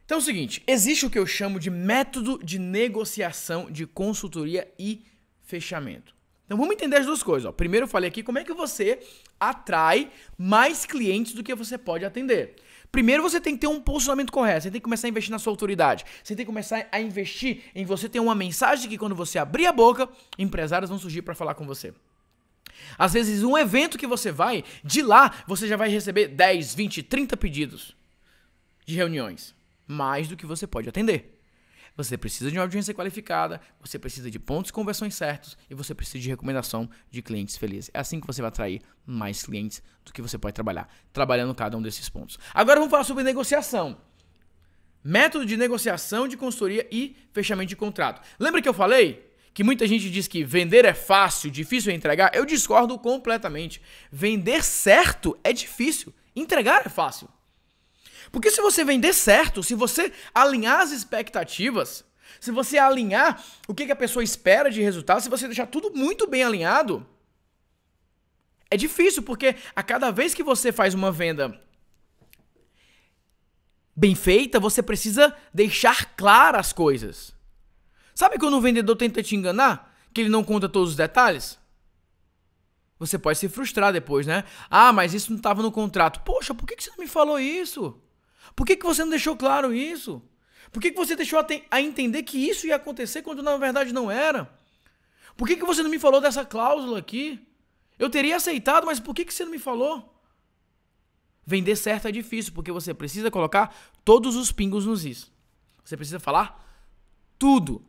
Então é o seguinte: existe o que eu chamo de método de negociação de consultoria e fechamento. Então vamos entender as duas coisas. Ó. Primeiro eu falei aqui como é que você atrai mais clientes do que você pode atender. Primeiro você tem que ter um posicionamento correto, você tem que começar a investir na sua autoridade, você tem que começar a investir em você ter uma mensagem que quando você abrir a boca, empresários vão surgir para falar com você. Às vezes, um evento que você vai, de lá você já vai receber 10, 20, 30 pedidos de reuniões. Mais do que você pode atender. Você precisa de uma audiência qualificada, você precisa de pontos de conversões certos e você precisa de recomendação de clientes felizes. É assim que você vai atrair mais clientes do que você pode trabalhar, trabalhando cada um desses pontos. Agora vamos falar sobre negociação. Método de negociação de consultoria e fechamento de contrato. Lembra que eu falei que muita gente diz que vender é fácil, difícil é entregar? Eu discordo completamente. Vender certo é difícil, entregar é fácil. Porque se você vender certo, se você alinhar as expectativas, se você alinhar o que, que a pessoa espera de resultado, se você deixar tudo muito bem alinhado, é difícil, porque a cada vez que você faz uma venda bem feita, você precisa deixar claras as coisas. Sabe quando o vendedor tenta te enganar? Que ele não conta todos os detalhes? Você pode se frustrar depois, né? Ah, mas isso não estava no contrato. Poxa, por que você não me falou isso? Por que, que você não deixou claro isso? Por que, que você deixou a, a entender que isso ia acontecer quando na verdade não era? Por que, que você não me falou dessa cláusula aqui? Eu teria aceitado, mas por que, que você não me falou? Vender certo é difícil, porque você precisa colocar todos os pingos nos is. Você precisa falar tudo.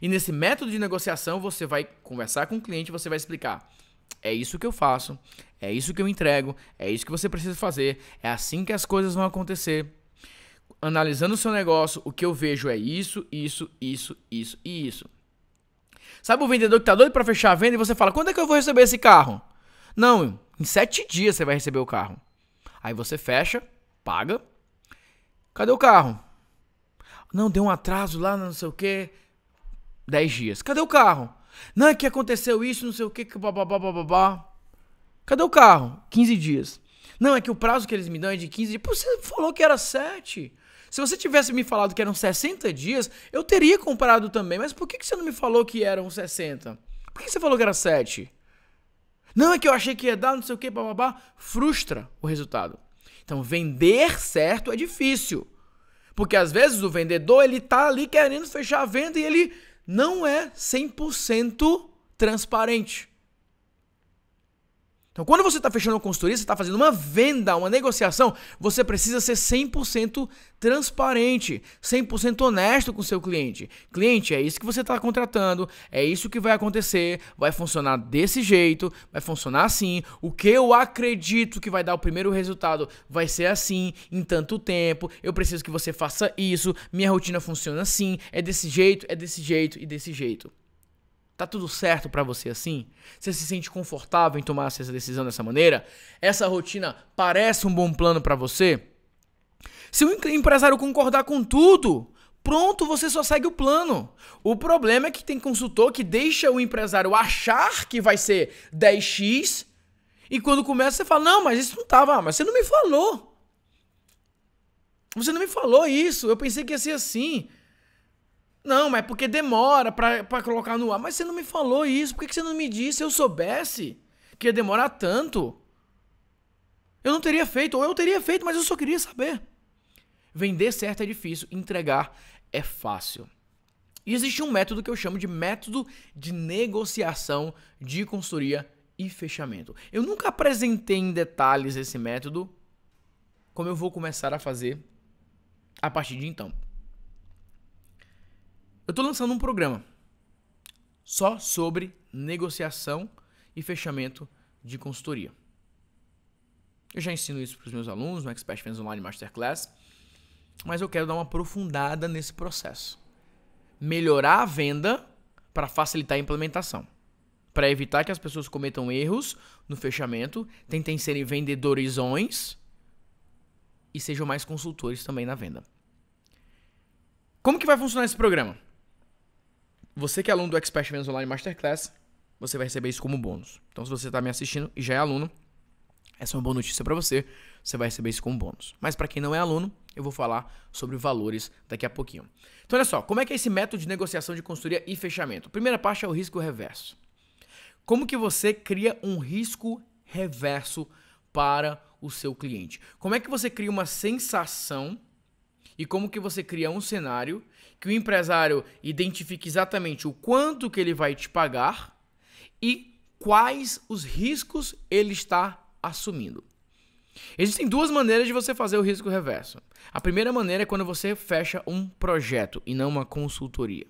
E nesse método de negociação, você vai conversar com o cliente, você vai explicar: é isso que eu faço, é isso que eu entrego, é isso que você precisa fazer, é assim que as coisas vão acontecer analisando o seu negócio, o que eu vejo é isso, isso, isso, isso e isso. Sabe o vendedor que tá doido para fechar a venda e você fala: "Quando é que eu vou receber esse carro?" Não, em sete dias você vai receber o carro. Aí você fecha, paga. Cadê o carro? Não, deu um atraso lá, não sei o quê? Dez dias. Cadê o carro? Não, é que aconteceu isso, não sei o que, que babá. Cadê o carro? 15 dias. Não, é que o prazo que eles me dão é de 15 dias. Pô, você falou que era 7. Se você tivesse me falado que eram 60 dias, eu teria comprado também. Mas por que, você não me falou que eram 60? Por que você falou que era 7? Não, é que eu achei que ia dar, não sei o que, babá, Frustra o resultado. Então, vender certo é difícil. Porque às vezes o vendedor, ele tá ali querendo fechar a venda e ele não é 100% transparente. Então, quando você está fechando uma consultoria, você está fazendo uma venda, uma negociação, você precisa ser 100% transparente, 100% honesto com o seu cliente. Cliente, é isso que você está contratando, é isso que vai acontecer, vai funcionar desse jeito, vai funcionar assim. O que eu acredito que vai dar o primeiro resultado vai ser assim, em tanto tempo. Eu preciso que você faça isso, minha rotina funciona assim, é desse jeito, é desse jeito e desse jeito. Tá tudo certo para você assim? Você se sente confortável em tomar essa decisão dessa maneira? Essa rotina parece um bom plano para você? Se o empresário concordar com tudo, pronto, você só segue o plano. O problema é que tem consultor que deixa o empresário achar que vai ser 10x e quando começa você fala: "Não, mas isso não tava, mas você não me falou". Você não me falou isso, eu pensei que ia ser assim. Não, mas é porque demora para colocar no ar. Mas você não me falou isso. Por que, que você não me disse? Se eu soubesse que ia demorar tanto, eu não teria feito. Ou eu teria feito, mas eu só queria saber. Vender certo é difícil, entregar é fácil. E existe um método que eu chamo de método de negociação de consultoria e fechamento. Eu nunca apresentei em detalhes esse método, como eu vou começar a fazer a partir de então. Eu estou lançando um programa só sobre negociação e fechamento de consultoria. Eu já ensino isso para os meus alunos no Expert Finance Online Masterclass, mas eu quero dar uma aprofundada nesse processo. Melhorar a venda para facilitar a implementação. Para evitar que as pessoas cometam erros no fechamento, tentem ser vendedorizões e sejam mais consultores também na venda. Como que vai funcionar esse programa? Você que é aluno do Expert Menos Online Masterclass, você vai receber isso como bônus. Então, se você está me assistindo e já é aluno, essa é uma boa notícia para você, você vai receber isso como bônus. Mas para quem não é aluno, eu vou falar sobre valores daqui a pouquinho. Então, olha só, como é que é esse método de negociação de consultoria e fechamento? primeira parte é o risco reverso. Como que você cria um risco reverso para o seu cliente? Como é que você cria uma sensação e como que você cria um cenário que o empresário identifique exatamente o quanto que ele vai te pagar e quais os riscos ele está assumindo. Existem duas maneiras de você fazer o risco reverso. A primeira maneira é quando você fecha um projeto e não uma consultoria.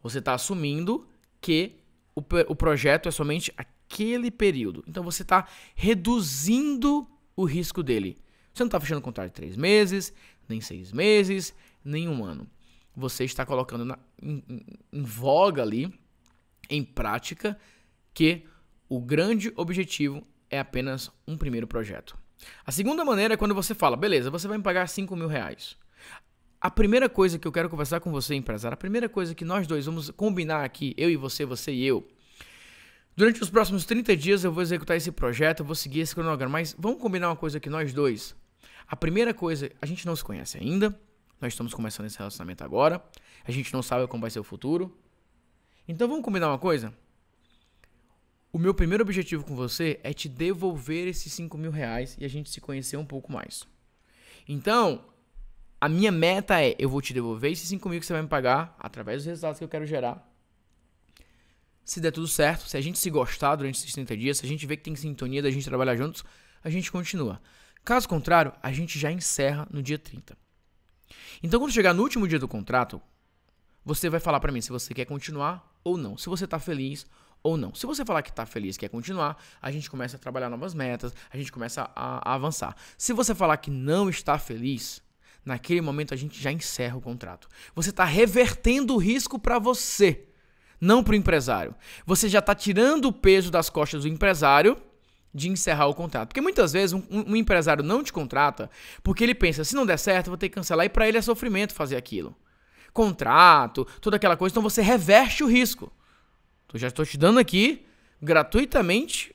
Você está assumindo que o, o, projeto é somente aquele período. Então você está reduzindo o risco dele. Você não está fechando contrato de três meses, nem seis meses, nenhum ano. Você está colocando na, em, em voga ali, em prática, que o grande objetivo é apenas um primeiro projeto. A segunda maneira é quando você fala, beleza, você vai me pagar 5 mil reais. A primeira coisa que eu quero conversar com você, empresário, a primeira coisa que nós dois vamos combinar aqui, eu e você, você e eu. Durante os próximos 30 dias eu vou executar esse projeto, vou seguir esse cronograma, mas vamos combinar uma coisa que nós dois. A primeira coisa, a gente não se conhece ainda, nós estamos começando esse relacionamento agora. A gente não sabe como vai ser o futuro. Então vamos combinar uma coisa? O meu primeiro objetivo com você é te devolver esses 5 mil reais e a gente se conhecer um pouco mais. Então, a minha meta é: eu vou te devolver esses 5 mil que você vai me pagar através dos resultados que eu quero gerar. Se der tudo certo, se a gente se gostar durante esses 30 dias, se a gente vê que tem sintonia da gente trabalhar juntos, a gente continua. Caso contrário, a gente já encerra no dia 30. Então, quando chegar no último dia do contrato, você vai falar para mim se você quer continuar ou não, se você está feliz ou não. Se você falar que está feliz, quer continuar, a gente começa a trabalhar novas metas, a gente começa a, a avançar. Se você falar que não está feliz, naquele momento a gente já encerra o contrato. Você está revertendo o risco para você, não para o empresário. Você já está tirando o peso das costas do empresário de encerrar o contrato. Porque muitas vezes um, um empresário não te contrata porque ele pensa, se não der certo, vou ter que cancelar, e para ele é sofrimento fazer aquilo. Contrato, toda aquela coisa, então você reverte o risco. Eu então, já estou te dando aqui, gratuitamente,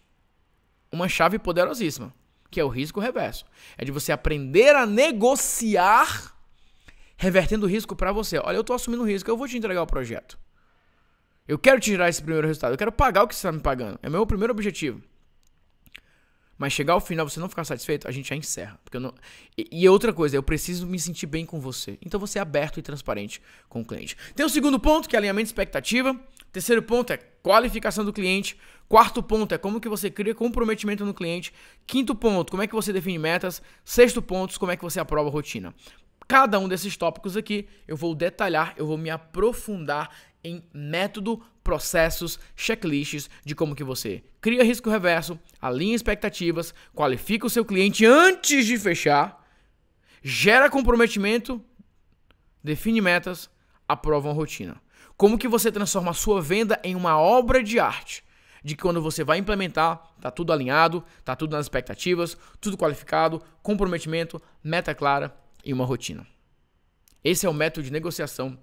uma chave poderosíssima, que é o risco reverso. É de você aprender a negociar revertendo o risco para você. Olha, eu estou assumindo o risco, eu vou te entregar o projeto. Eu quero te gerar esse primeiro resultado, eu quero pagar o que você está me pagando. É meu primeiro objetivo. Mas chegar ao final você não ficar satisfeito, a gente já encerra. Porque não... e, e, outra coisa, eu preciso me sentir bem com você. Então você é aberto e transparente com o cliente. Tem o segundo ponto, que é alinhamento de expectativa. Terceiro ponto é qualificação do cliente. Quarto ponto é como que você cria comprometimento no cliente. Quinto ponto, como é que você define metas. Sexto ponto, como é que você aprova a rotina. Cada um desses tópicos aqui eu vou detalhar, eu vou me aprofundar em método, processos, checklists de como que você cria risco reverso, alinha expectativas, qualifica o seu cliente antes de fechar, gera comprometimento, define metas, aprova uma rotina. Como que você transforma a sua venda em uma obra de arte? De que quando você vai implementar, tá tudo alinhado, tá tudo nas expectativas, tudo qualificado, comprometimento, meta clara e uma rotina. Esse é o método de negociação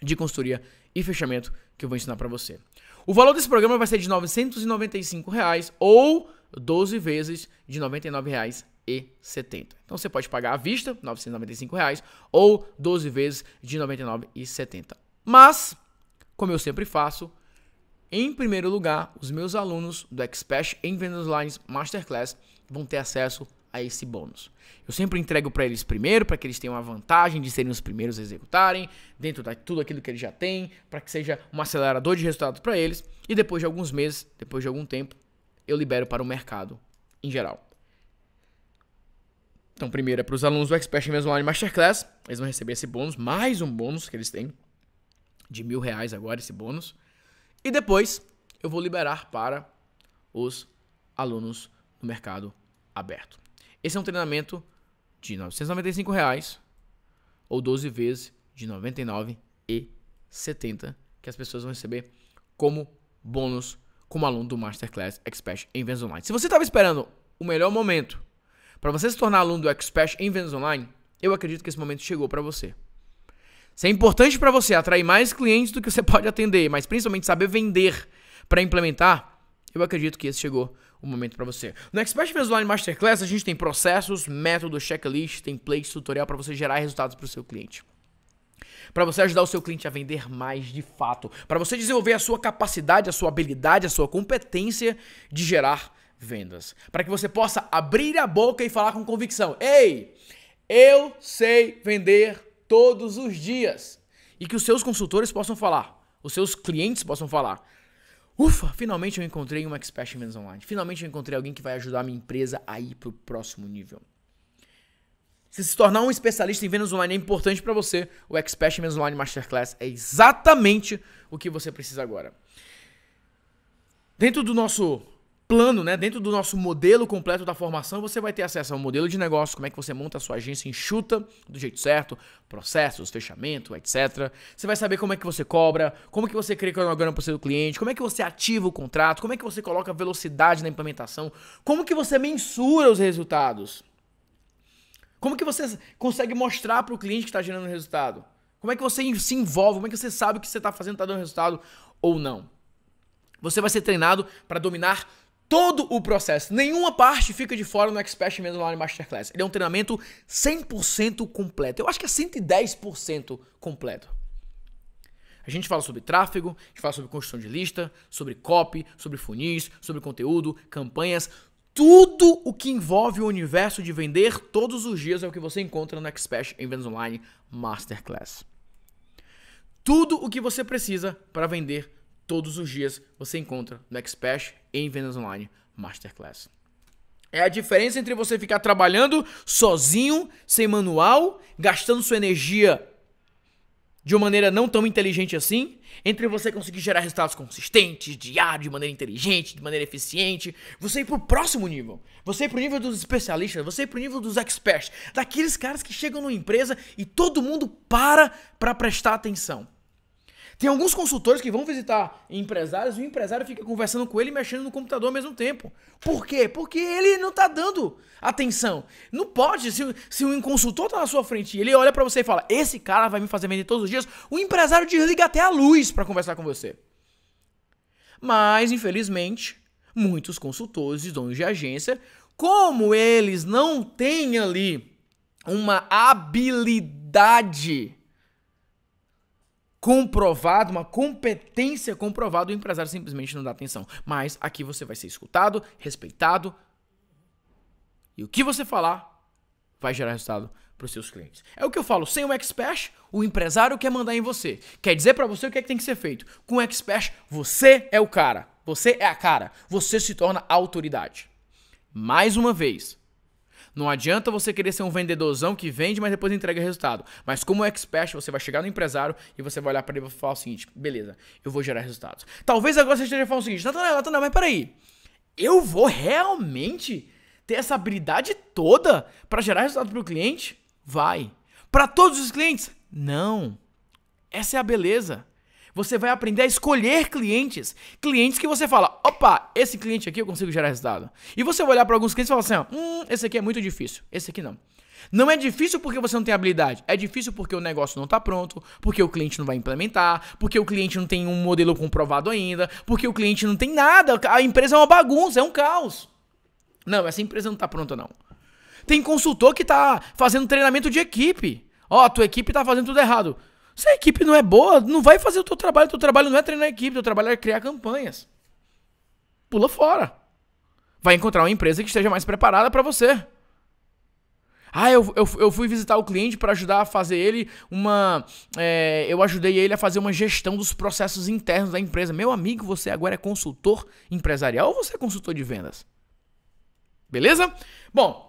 de consultoria e fechamento que eu vou ensinar para você. O valor desse programa vai ser de R$ 995 reais, ou 12 vezes de R$ 99,70. Então você pode pagar à vista, R$ 995 reais, ou 12 vezes de R$ 99,70. Mas, como eu sempre faço, em primeiro lugar, os meus alunos do Expert em Vendas Lines Masterclass vão ter acesso a esse bônus. Eu sempre entrego para eles primeiro, para que eles tenham a vantagem de serem os primeiros a executarem, dentro de tudo aquilo que eles já têm, para que seja um acelerador de resultado para eles, e depois de alguns meses, depois de algum tempo, eu libero para o mercado em geral. Então, primeiro é para os alunos do Expert Investment Online Masterclass, eles vão receber esse bônus, mais um bônus que eles têm, de mil reais agora esse bônus, e depois eu vou liberar para os alunos do mercado aberto. Esse é um treinamento de R$ 995 reais, ou 12 vezes de R$ 99,70 que as pessoas vão receber como bônus como aluno do Masterclass Expert em Vendas Online. Se você estava esperando o melhor momento para você se tornar aluno do Expert em Vendas Online, eu acredito que esse momento chegou para você. Se é importante para você atrair mais clientes do que você pode atender, mas principalmente saber vender para implementar, eu acredito que esse chegou um momento para você. No Expert Business Online Masterclass, a gente tem processos, métodos, checklist, templates, tutorial para você gerar resultados para o seu cliente para você ajudar o seu cliente a vender mais de fato, para você desenvolver a sua capacidade, a sua habilidade, a sua competência de gerar vendas, para que você possa abrir a boca e falar com convicção: "Ei, eu sei vender todos os dias". E que os seus consultores possam falar, os seus clientes possam falar. Ufa, finalmente eu encontrei um expert em online. Finalmente eu encontrei alguém que vai ajudar a minha empresa a ir para o próximo nível. Se se tornar um especialista em vendas online é importante para você, o Expert em Online Masterclass é exatamente o que você precisa agora. Dentro do nosso plano, né, dentro do nosso modelo completo da formação, você vai ter acesso ao modelo de negócio, como é que você monta a sua agência enxuta do jeito certo, processos, fechamento, etc. Você vai saber como é que você cobra, como que você cria cronograma para o seu cliente, como é que você ativa o contrato, como é que você coloca velocidade na implementação, como que você mensura os resultados. Como que você consegue mostrar para o cliente que está gerando resultado? Como é que você se envolve? Como é que você sabe o que você está fazendo está dando resultado ou não? Você vai ser treinado para dominar todo o processo. Nenhuma parte fica de fora no Expert mesmo online Masterclass. Ele é um treinamento 100% completo. Eu acho que é 110% completo. A gente fala sobre tráfego, a gente fala sobre construção de lista, sobre copy, sobre funis, sobre conteúdo, campanhas, tudo o que envolve o universo de vender todos os dias é o que você encontra no Expert em Vendas Online Masterclass. Tudo o que você precisa para vender todos os dias você encontra no Expert em vendas online Masterclass. É a diferença entre você ficar trabalhando sozinho, sem manual, gastando sua energia de uma maneira não tão inteligente assim, entre você conseguir gerar resultados consistentes, diário de maneira inteligente, de maneira eficiente, você ir para o próximo nível, você ir para o nível dos especialistas, você ir para o nível dos experts, daqueles caras que chegam numa empresa e todo mundo para para prestar atenção. Tem alguns consultores que vão visitar empresários e o empresário fica conversando com ele e mexendo no computador ao mesmo tempo. Por quê? Porque ele não tá dando atenção. Não pode, se, se um consultor tá na sua frente e ele olha para você e fala: Esse cara vai me fazer vender todos os dias, o empresário desliga até a luz para conversar com você. Mas, infelizmente, muitos consultores e donos de agência, como eles não têm ali uma habilidade comprovado, uma competência comprovada, o empresário simplesmente não dá atenção. Mas aqui você vai ser escutado, respeitado. E o que você falar vai gerar resultado para os seus clientes. É o que eu falo, sem o expert, o empresário quer mandar em você. Quer dizer para você o que, é que tem que ser feito. Com o expert, você é o cara. Você é a cara. Você se torna autoridade. Mais uma vez, não adianta você querer ser um vendedorzão que vende, mas depois entrega resultado. Mas como expert, você vai chegar no empresário e você vai olhar para ele e falar o seguinte: beleza, eu vou gerar resultados. Talvez agora você esteja falando o seguinte: Natanael, Natanael, mas peraí. Eu vou realmente ter essa habilidade toda para gerar resultado para o cliente? Vai. Para todos os clientes? Não. Essa é a beleza você vai aprender a escolher clientes. Clientes que você fala, opa, esse cliente aqui eu consigo gerar resultado. E você vai olhar para alguns clientes e falar assim, hum, esse aqui é muito difícil, esse aqui não. Não é difícil porque você não tem habilidade, é difícil porque o negócio não está pronto, porque o cliente não vai implementar, porque o cliente não tem um modelo comprovado ainda, porque o cliente não tem nada, a empresa é uma bagunça, é um caos. Não, essa empresa não está pronta não. Tem consultor que está fazendo treinamento de equipe. Ó, oh, tua equipe está fazendo tudo errado. Se a equipe não é boa, não vai fazer o teu trabalho. O teu trabalho não é treinar a equipe, o teu trabalho é criar campanhas. Pula fora. Vai encontrar uma empresa que esteja mais preparada para você. Ah, eu, eu, eu, fui visitar o cliente para ajudar a fazer ele uma. É, eu ajudei ele a fazer uma gestão dos processos internos da empresa. Meu amigo, você agora é consultor empresarial ou você é consultor de vendas? Beleza? Bom,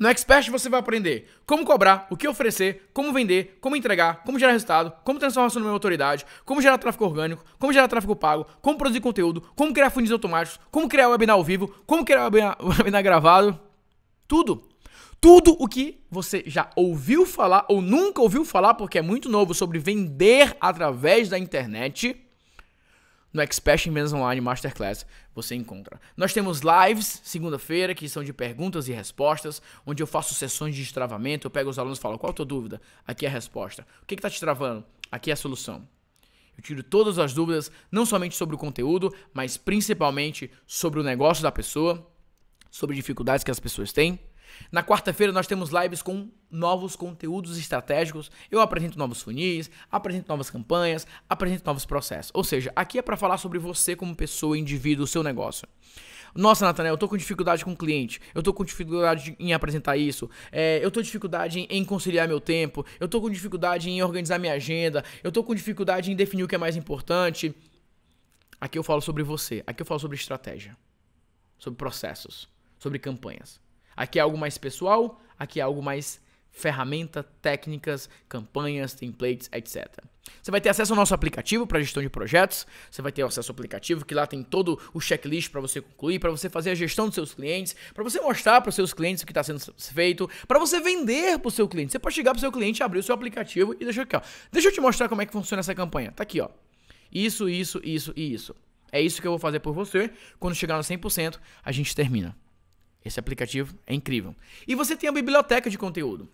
no Expert você vai aprender como cobrar, o que oferecer, como vender, como entregar, como gerar resultado, como transformar sua numa autoridade, como gerar tráfego orgânico, como gerar tráfego pago, como produzir conteúdo, como criar funis automáticos, como criar webinar ao vivo, como criar webinar, webinar gravado. Tudo. Tudo o que você já ouviu falar ou nunca ouviu falar, porque é muito novo, sobre vender através da internet no Expression Business Online Masterclass você encontra. Nós temos lives segunda-feira que são de perguntas e respostas, onde eu faço sessões de destravamento, eu pego os alunos e falo: "Qual a tua dúvida? Aqui é a resposta. O que está te travando? Aqui é a solução." Eu tiro todas as dúvidas, não somente sobre o conteúdo, mas principalmente sobre o negócio da pessoa, sobre dificuldades que as pessoas têm. Na quarta-feira nós temos lives com novos conteúdos estratégicos, eu apresento novos funis, apresento novas campanhas, apresento novos processos. Ou seja, aqui é para falar sobre você como pessoa, indivíduo, o seu negócio. Nossa, Natanael, eu tô com dificuldade com o cliente, eu tô com dificuldade em apresentar isso, é, eu tô com dificuldade em conciliar meu tempo, eu tô com dificuldade em organizar minha agenda, eu tô com dificuldade em definir o que é mais importante. Aqui eu falo sobre você, aqui eu falo sobre estratégia, sobre processos, sobre campanhas. Aqui é algo mais pessoal, aqui é algo mais ferramenta, técnicas, campanhas, templates, etc. Você vai ter acesso ao nosso aplicativo para gestão de projetos, você vai ter acesso ao aplicativo que lá tem todo o checklist para você concluir, para você fazer a gestão dos seus clientes, para você mostrar para os seus clientes o que está sendo feito, para você vender para o seu cliente. Você pode chegar para o seu cliente, abrir o seu aplicativo e deixar aqui, ó. Deixa eu te mostrar como é que funciona essa campanha. Tá aqui, ó. Isso, isso, isso e isso. É isso que eu vou fazer por você. Quando chegar no 100%, a gente termina. Esse aplicativo é incrível. E você tem a biblioteca de conteúdo.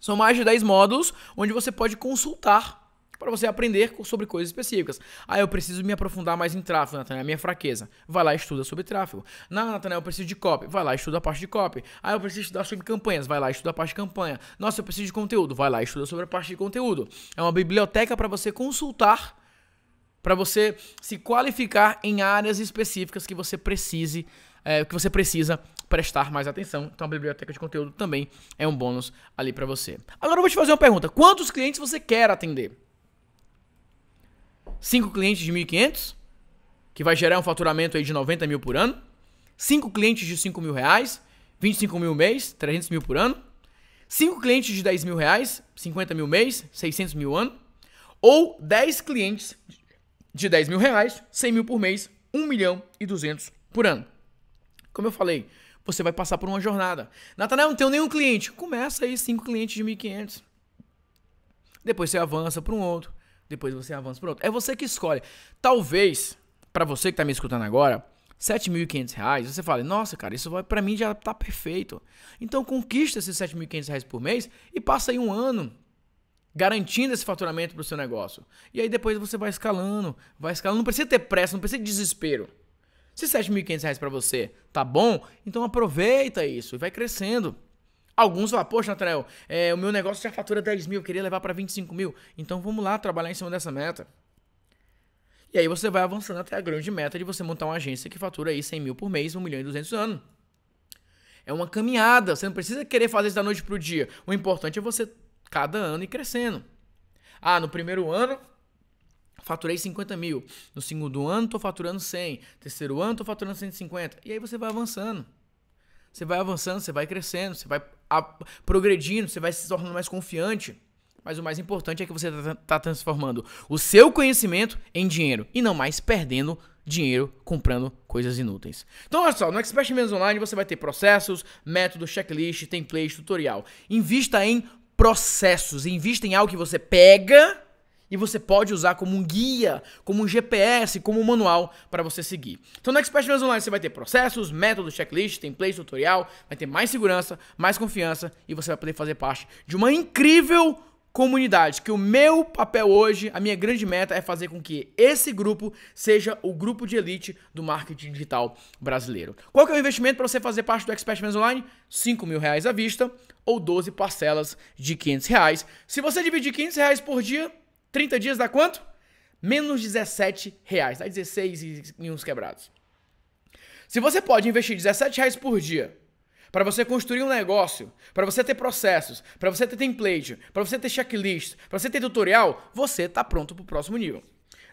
São mais de 10 módulos onde você pode consultar para você aprender sobre coisas específicas. Ah, eu preciso me aprofundar mais em tráfego, Natanael, é minha fraqueza. Vai lá e estuda sobre tráfego. Não, Natanael, eu preciso de copy. Vai lá e estuda a parte de copy. Ah, eu preciso estudar sobre campanhas. Vai lá e estuda a parte de campanha. Nossa, eu preciso de conteúdo. Vai lá e estuda sobre a parte de conteúdo. É uma biblioteca para você consultar, para você se qualificar em áreas específicas que você precise é, que você precisa prestar mais atenção. Então a biblioteca de conteúdo também é um bônus ali para você. Agora eu vou te fazer uma pergunta: quantos clientes você quer atender? Cinco clientes de 1.500, que vai gerar um faturamento aí de 90 mil por ano. Cinco clientes de 5 mil reais, 25 mil mês, 300 mil por ano. Cinco clientes de 10 mil reais, 50 mil mês, 600 mil ano. Ou 10 clientes de 10 mil reais, 100 mil por mês, 1 milhão e 200 por ano. Como eu falei, você vai passar por uma jornada. Natanael, não tenho nenhum cliente. Começa aí cinco clientes de 1.500. Depois você avança para um outro. Depois você avança para outro. É você que escolhe. Talvez, para você que está me escutando agora, 7.500 reais, você fala, nossa, cara, isso vai para mim já tá perfeito. Então conquista esses 7.500 reais por mês e passa aí um ano garantindo esse faturamento para o seu negócio. E aí depois você vai escalando, vai escalando. Não precisa ter pressa, não precisa ter desespero. Se R$7.500 reais para você tá bom, então aproveita isso e vai crescendo. Alguns falam, poxa, Nathanael, é, o meu negócio já fatura 10 mil, eu queria levar para 25 mil. Então vamos lá trabalhar em cima dessa meta. E aí você vai avançando até a grande meta de você montar uma agência que fatura aí 100 mil por mês, 1 milhão e 200 anos. É uma caminhada, você não precisa querer fazer isso da noite pro dia. O importante é você, cada ano, ir crescendo. Ah, no primeiro ano faturei 50 mil. No segundo ano, estou faturando 100. Terceiro ano, estou faturando 150. E aí você vai avançando. Você vai avançando, você vai crescendo, você vai progredindo, você vai se tornando mais confiante. Mas o mais importante é que você está tá transformando o seu conhecimento em dinheiro e não mais perdendo dinheiro comprando coisas inúteis. Então, olha só, no Expert Menos Online você vai ter processos, método, checklist, template, tutorial. Invista em processos, invista em algo que você pega e você pode usar como um guia, como um GPS, como um manual para você seguir. Então no Expert Milhões Online você vai ter processos, métodos, checklist, template, tutorial, vai ter mais segurança, mais confiança e você vai poder fazer parte de uma incrível comunidade, que o meu papel hoje, a minha grande meta é fazer com que esse grupo seja o grupo de elite do marketing digital brasileiro. Qual que é o investimento para você fazer parte do Expert Men's Online? 5 mil reais à vista ou 12 parcelas de 500 reais. Se você dividir 500 reais por dia, 30 dias dá quanto? Menos 17 reais, dá 16 em uns quebrados. Se você pode investir 17 reais por dia para você construir um negócio, para você ter processos, para você ter template, para você ter checklist, para você ter tutorial, você está pronto para o próximo nível.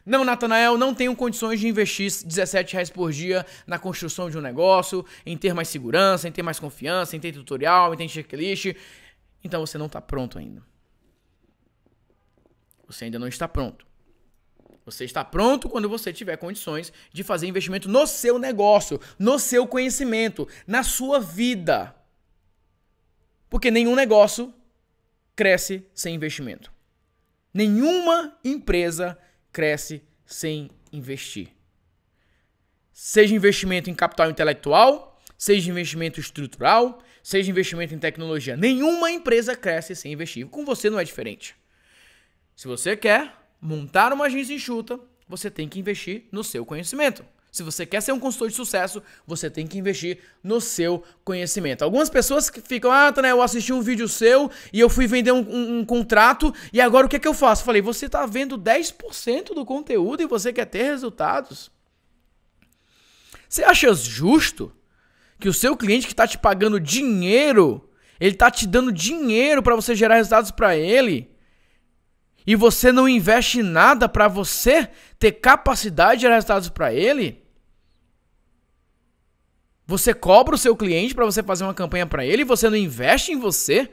Não, Natanael, não tenho condições de investir 17 reais por dia na construção de um negócio, em ter mais segurança, em ter mais confiança, em ter tutorial, em ter checklist. Então você não está pronto ainda. Você ainda não está pronto. Você está pronto quando você tiver condições de fazer investimento no seu negócio, no seu conhecimento, na sua vida. Porque nenhum negócio cresce sem investimento. Nenhuma empresa cresce sem investir. Seja investimento em capital intelectual, seja investimento estrutural, seja investimento em tecnologia. Nenhuma empresa cresce sem investir. Com você não é diferente. Se você quer montar uma agência enxuta, você tem que investir no seu conhecimento. Se você quer ser um consultor de sucesso, você tem que investir no seu conhecimento. Algumas pessoas ficam, ah, eu assisti um vídeo seu e eu fui vender um, um, um contrato e agora o que é que eu faço? Falei, você está vendo 10% do conteúdo e você quer ter resultados? Você acha justo que o seu cliente que está te pagando dinheiro, ele está te dando dinheiro para você gerar resultados para ele? e você não investe nada para você ter capacidade de gerar resultados para ele, você cobra o seu cliente para você fazer uma campanha para ele e você não investe em você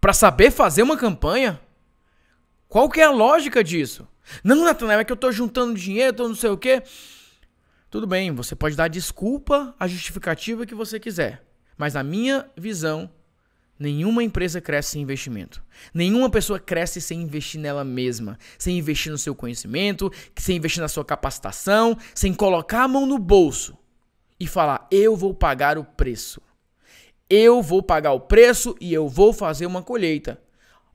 para saber fazer uma campanha? Qual que é a lógica disso? Não, Natanael, é que eu tô juntando dinheiro, tô não sei o quê. Tudo bem, você pode dar desculpa, a justificativa que você quiser. Mas na minha visão, Nenhuma empresa cresce sem investimento. Nenhuma pessoa cresce sem investir nela mesma, sem investir no seu conhecimento, sem investir na sua capacitação, sem colocar a mão no bolso e falar: eu vou pagar o preço. Eu vou pagar o preço e eu vou fazer uma colheita.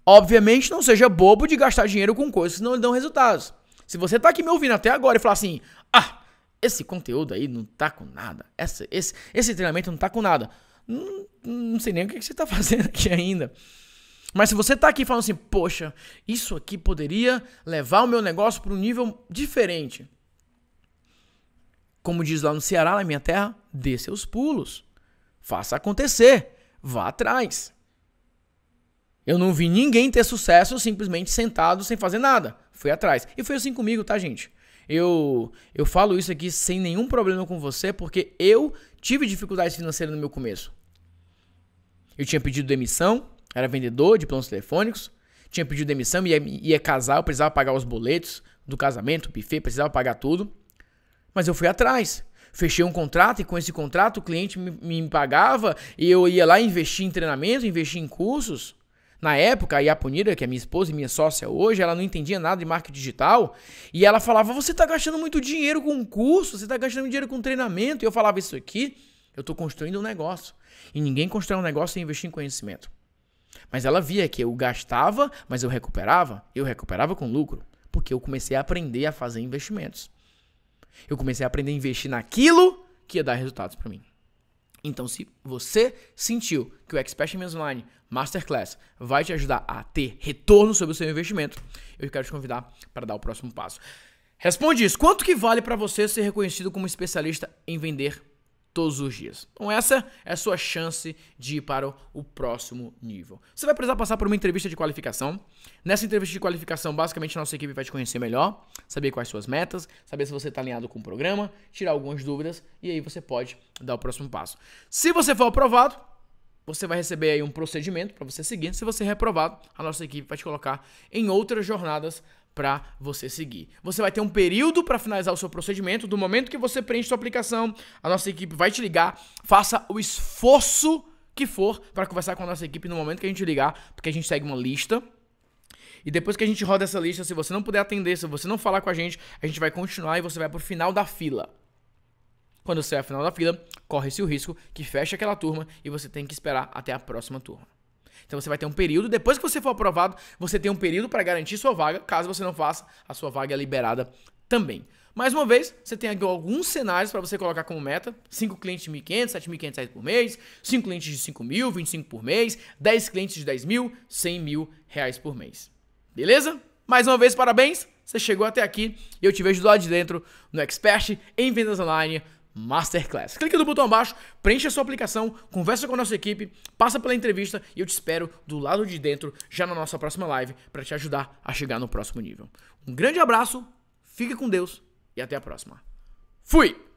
Obviamente, não seja bobo de gastar dinheiro com coisas que não lhe dão resultados. Se você está aqui me ouvindo até agora e falar assim: ah, esse conteúdo aí não tá com nada, esse, esse, esse treinamento não tá com nada não, não sei nem o que você está fazendo aqui ainda. Mas se você está aqui falando assim, poxa, isso aqui poderia levar o meu negócio para um nível diferente. Como diz lá no Ceará, na minha terra, dê seus pulos. Faça acontecer. Vá atrás. Eu não vi ninguém ter sucesso simplesmente sentado sem fazer nada. Fui atrás. E foi assim comigo, tá, gente? Eu, eu falo isso aqui sem nenhum problema com você, porque eu tive dificuldades financeiras no meu começo. Eu tinha pedido demissão, era vendedor de planos telefônicos, tinha pedido demissão, ia, ia casar, eu precisava pagar os boletos do casamento, o buffet, precisava pagar tudo. Mas eu fui atrás. Fechei um contrato e com esse contrato o cliente me, me pagava e eu ia lá investir em treinamento, investir em cursos. Na época, a Yapunira, que é minha esposa e minha sócia hoje, ela não entendia nada de marketing digital e ela falava: Você está gastando muito dinheiro com curso, você está gastando dinheiro com treinamento. E eu falava: Isso aqui, eu estou construindo um negócio. E ninguém constrói um negócio sem investir em conhecimento. Mas ela via que eu gastava, mas eu recuperava, eu recuperava com lucro, porque eu comecei a aprender a fazer investimentos. Eu comecei a aprender a investir naquilo que ia dar resultados para mim. Então, se você sentiu que o Expert Men's Online Masterclass vai te ajudar a ter retorno sobre o seu investimento, eu quero te convidar para dar o próximo passo. Responde isso. Quanto que vale para você ser reconhecido como especialista em vender todos os dias. Então essa é a sua chance de ir para o próximo nível. Você vai precisar passar por uma entrevista de qualificação. Nessa entrevista de qualificação, basicamente a nossa equipe vai te conhecer melhor, saber quais suas metas, saber se você está alinhado com o programa, tirar algumas dúvidas e aí você pode dar o próximo passo. Se você for aprovado, você vai receber aí um procedimento para você seguir. Se você é reprovado, a nossa equipe vai te colocar em outras jornadas para você seguir. Você vai ter um período para finalizar o seu procedimento, do momento que você preenche sua aplicação, a nossa equipe vai te ligar, faça o esforço que for para conversar com a nossa equipe no momento que a gente ligar, porque a gente segue uma lista. E depois que a gente roda essa lista, se você não puder atender, se você não falar com a gente, a gente vai continuar e você vai pro final da fila. Quando você é final da fila, corre-se o risco que fecha aquela turma e você tem que esperar até a próxima turma. Então você vai ter um período, depois que você for aprovado, você tem um período para garantir sua vaga. Caso você não faça, a sua vaga é liberada também. Mais uma vez, você tem aqui alguns cenários para você colocar como meta: 5 clientes de 1.500, 7.500 por mês, 5 clientes de 5.000, mil, 25 por mês, 10 clientes de 10 mil, 100 mil reais por mês. Beleza? Mais uma vez, parabéns! Você chegou até aqui e eu te vejo do lado de dentro no Expert em Vendas Online Masterclass. Clique no botão abaixo, preencha a sua aplicação, conversa com a nossa equipe, passa pela entrevista e eu te espero do lado de dentro já na nossa próxima live para te ajudar a chegar no próximo nível. Um grande abraço, fique com Deus e até a próxima. Fui!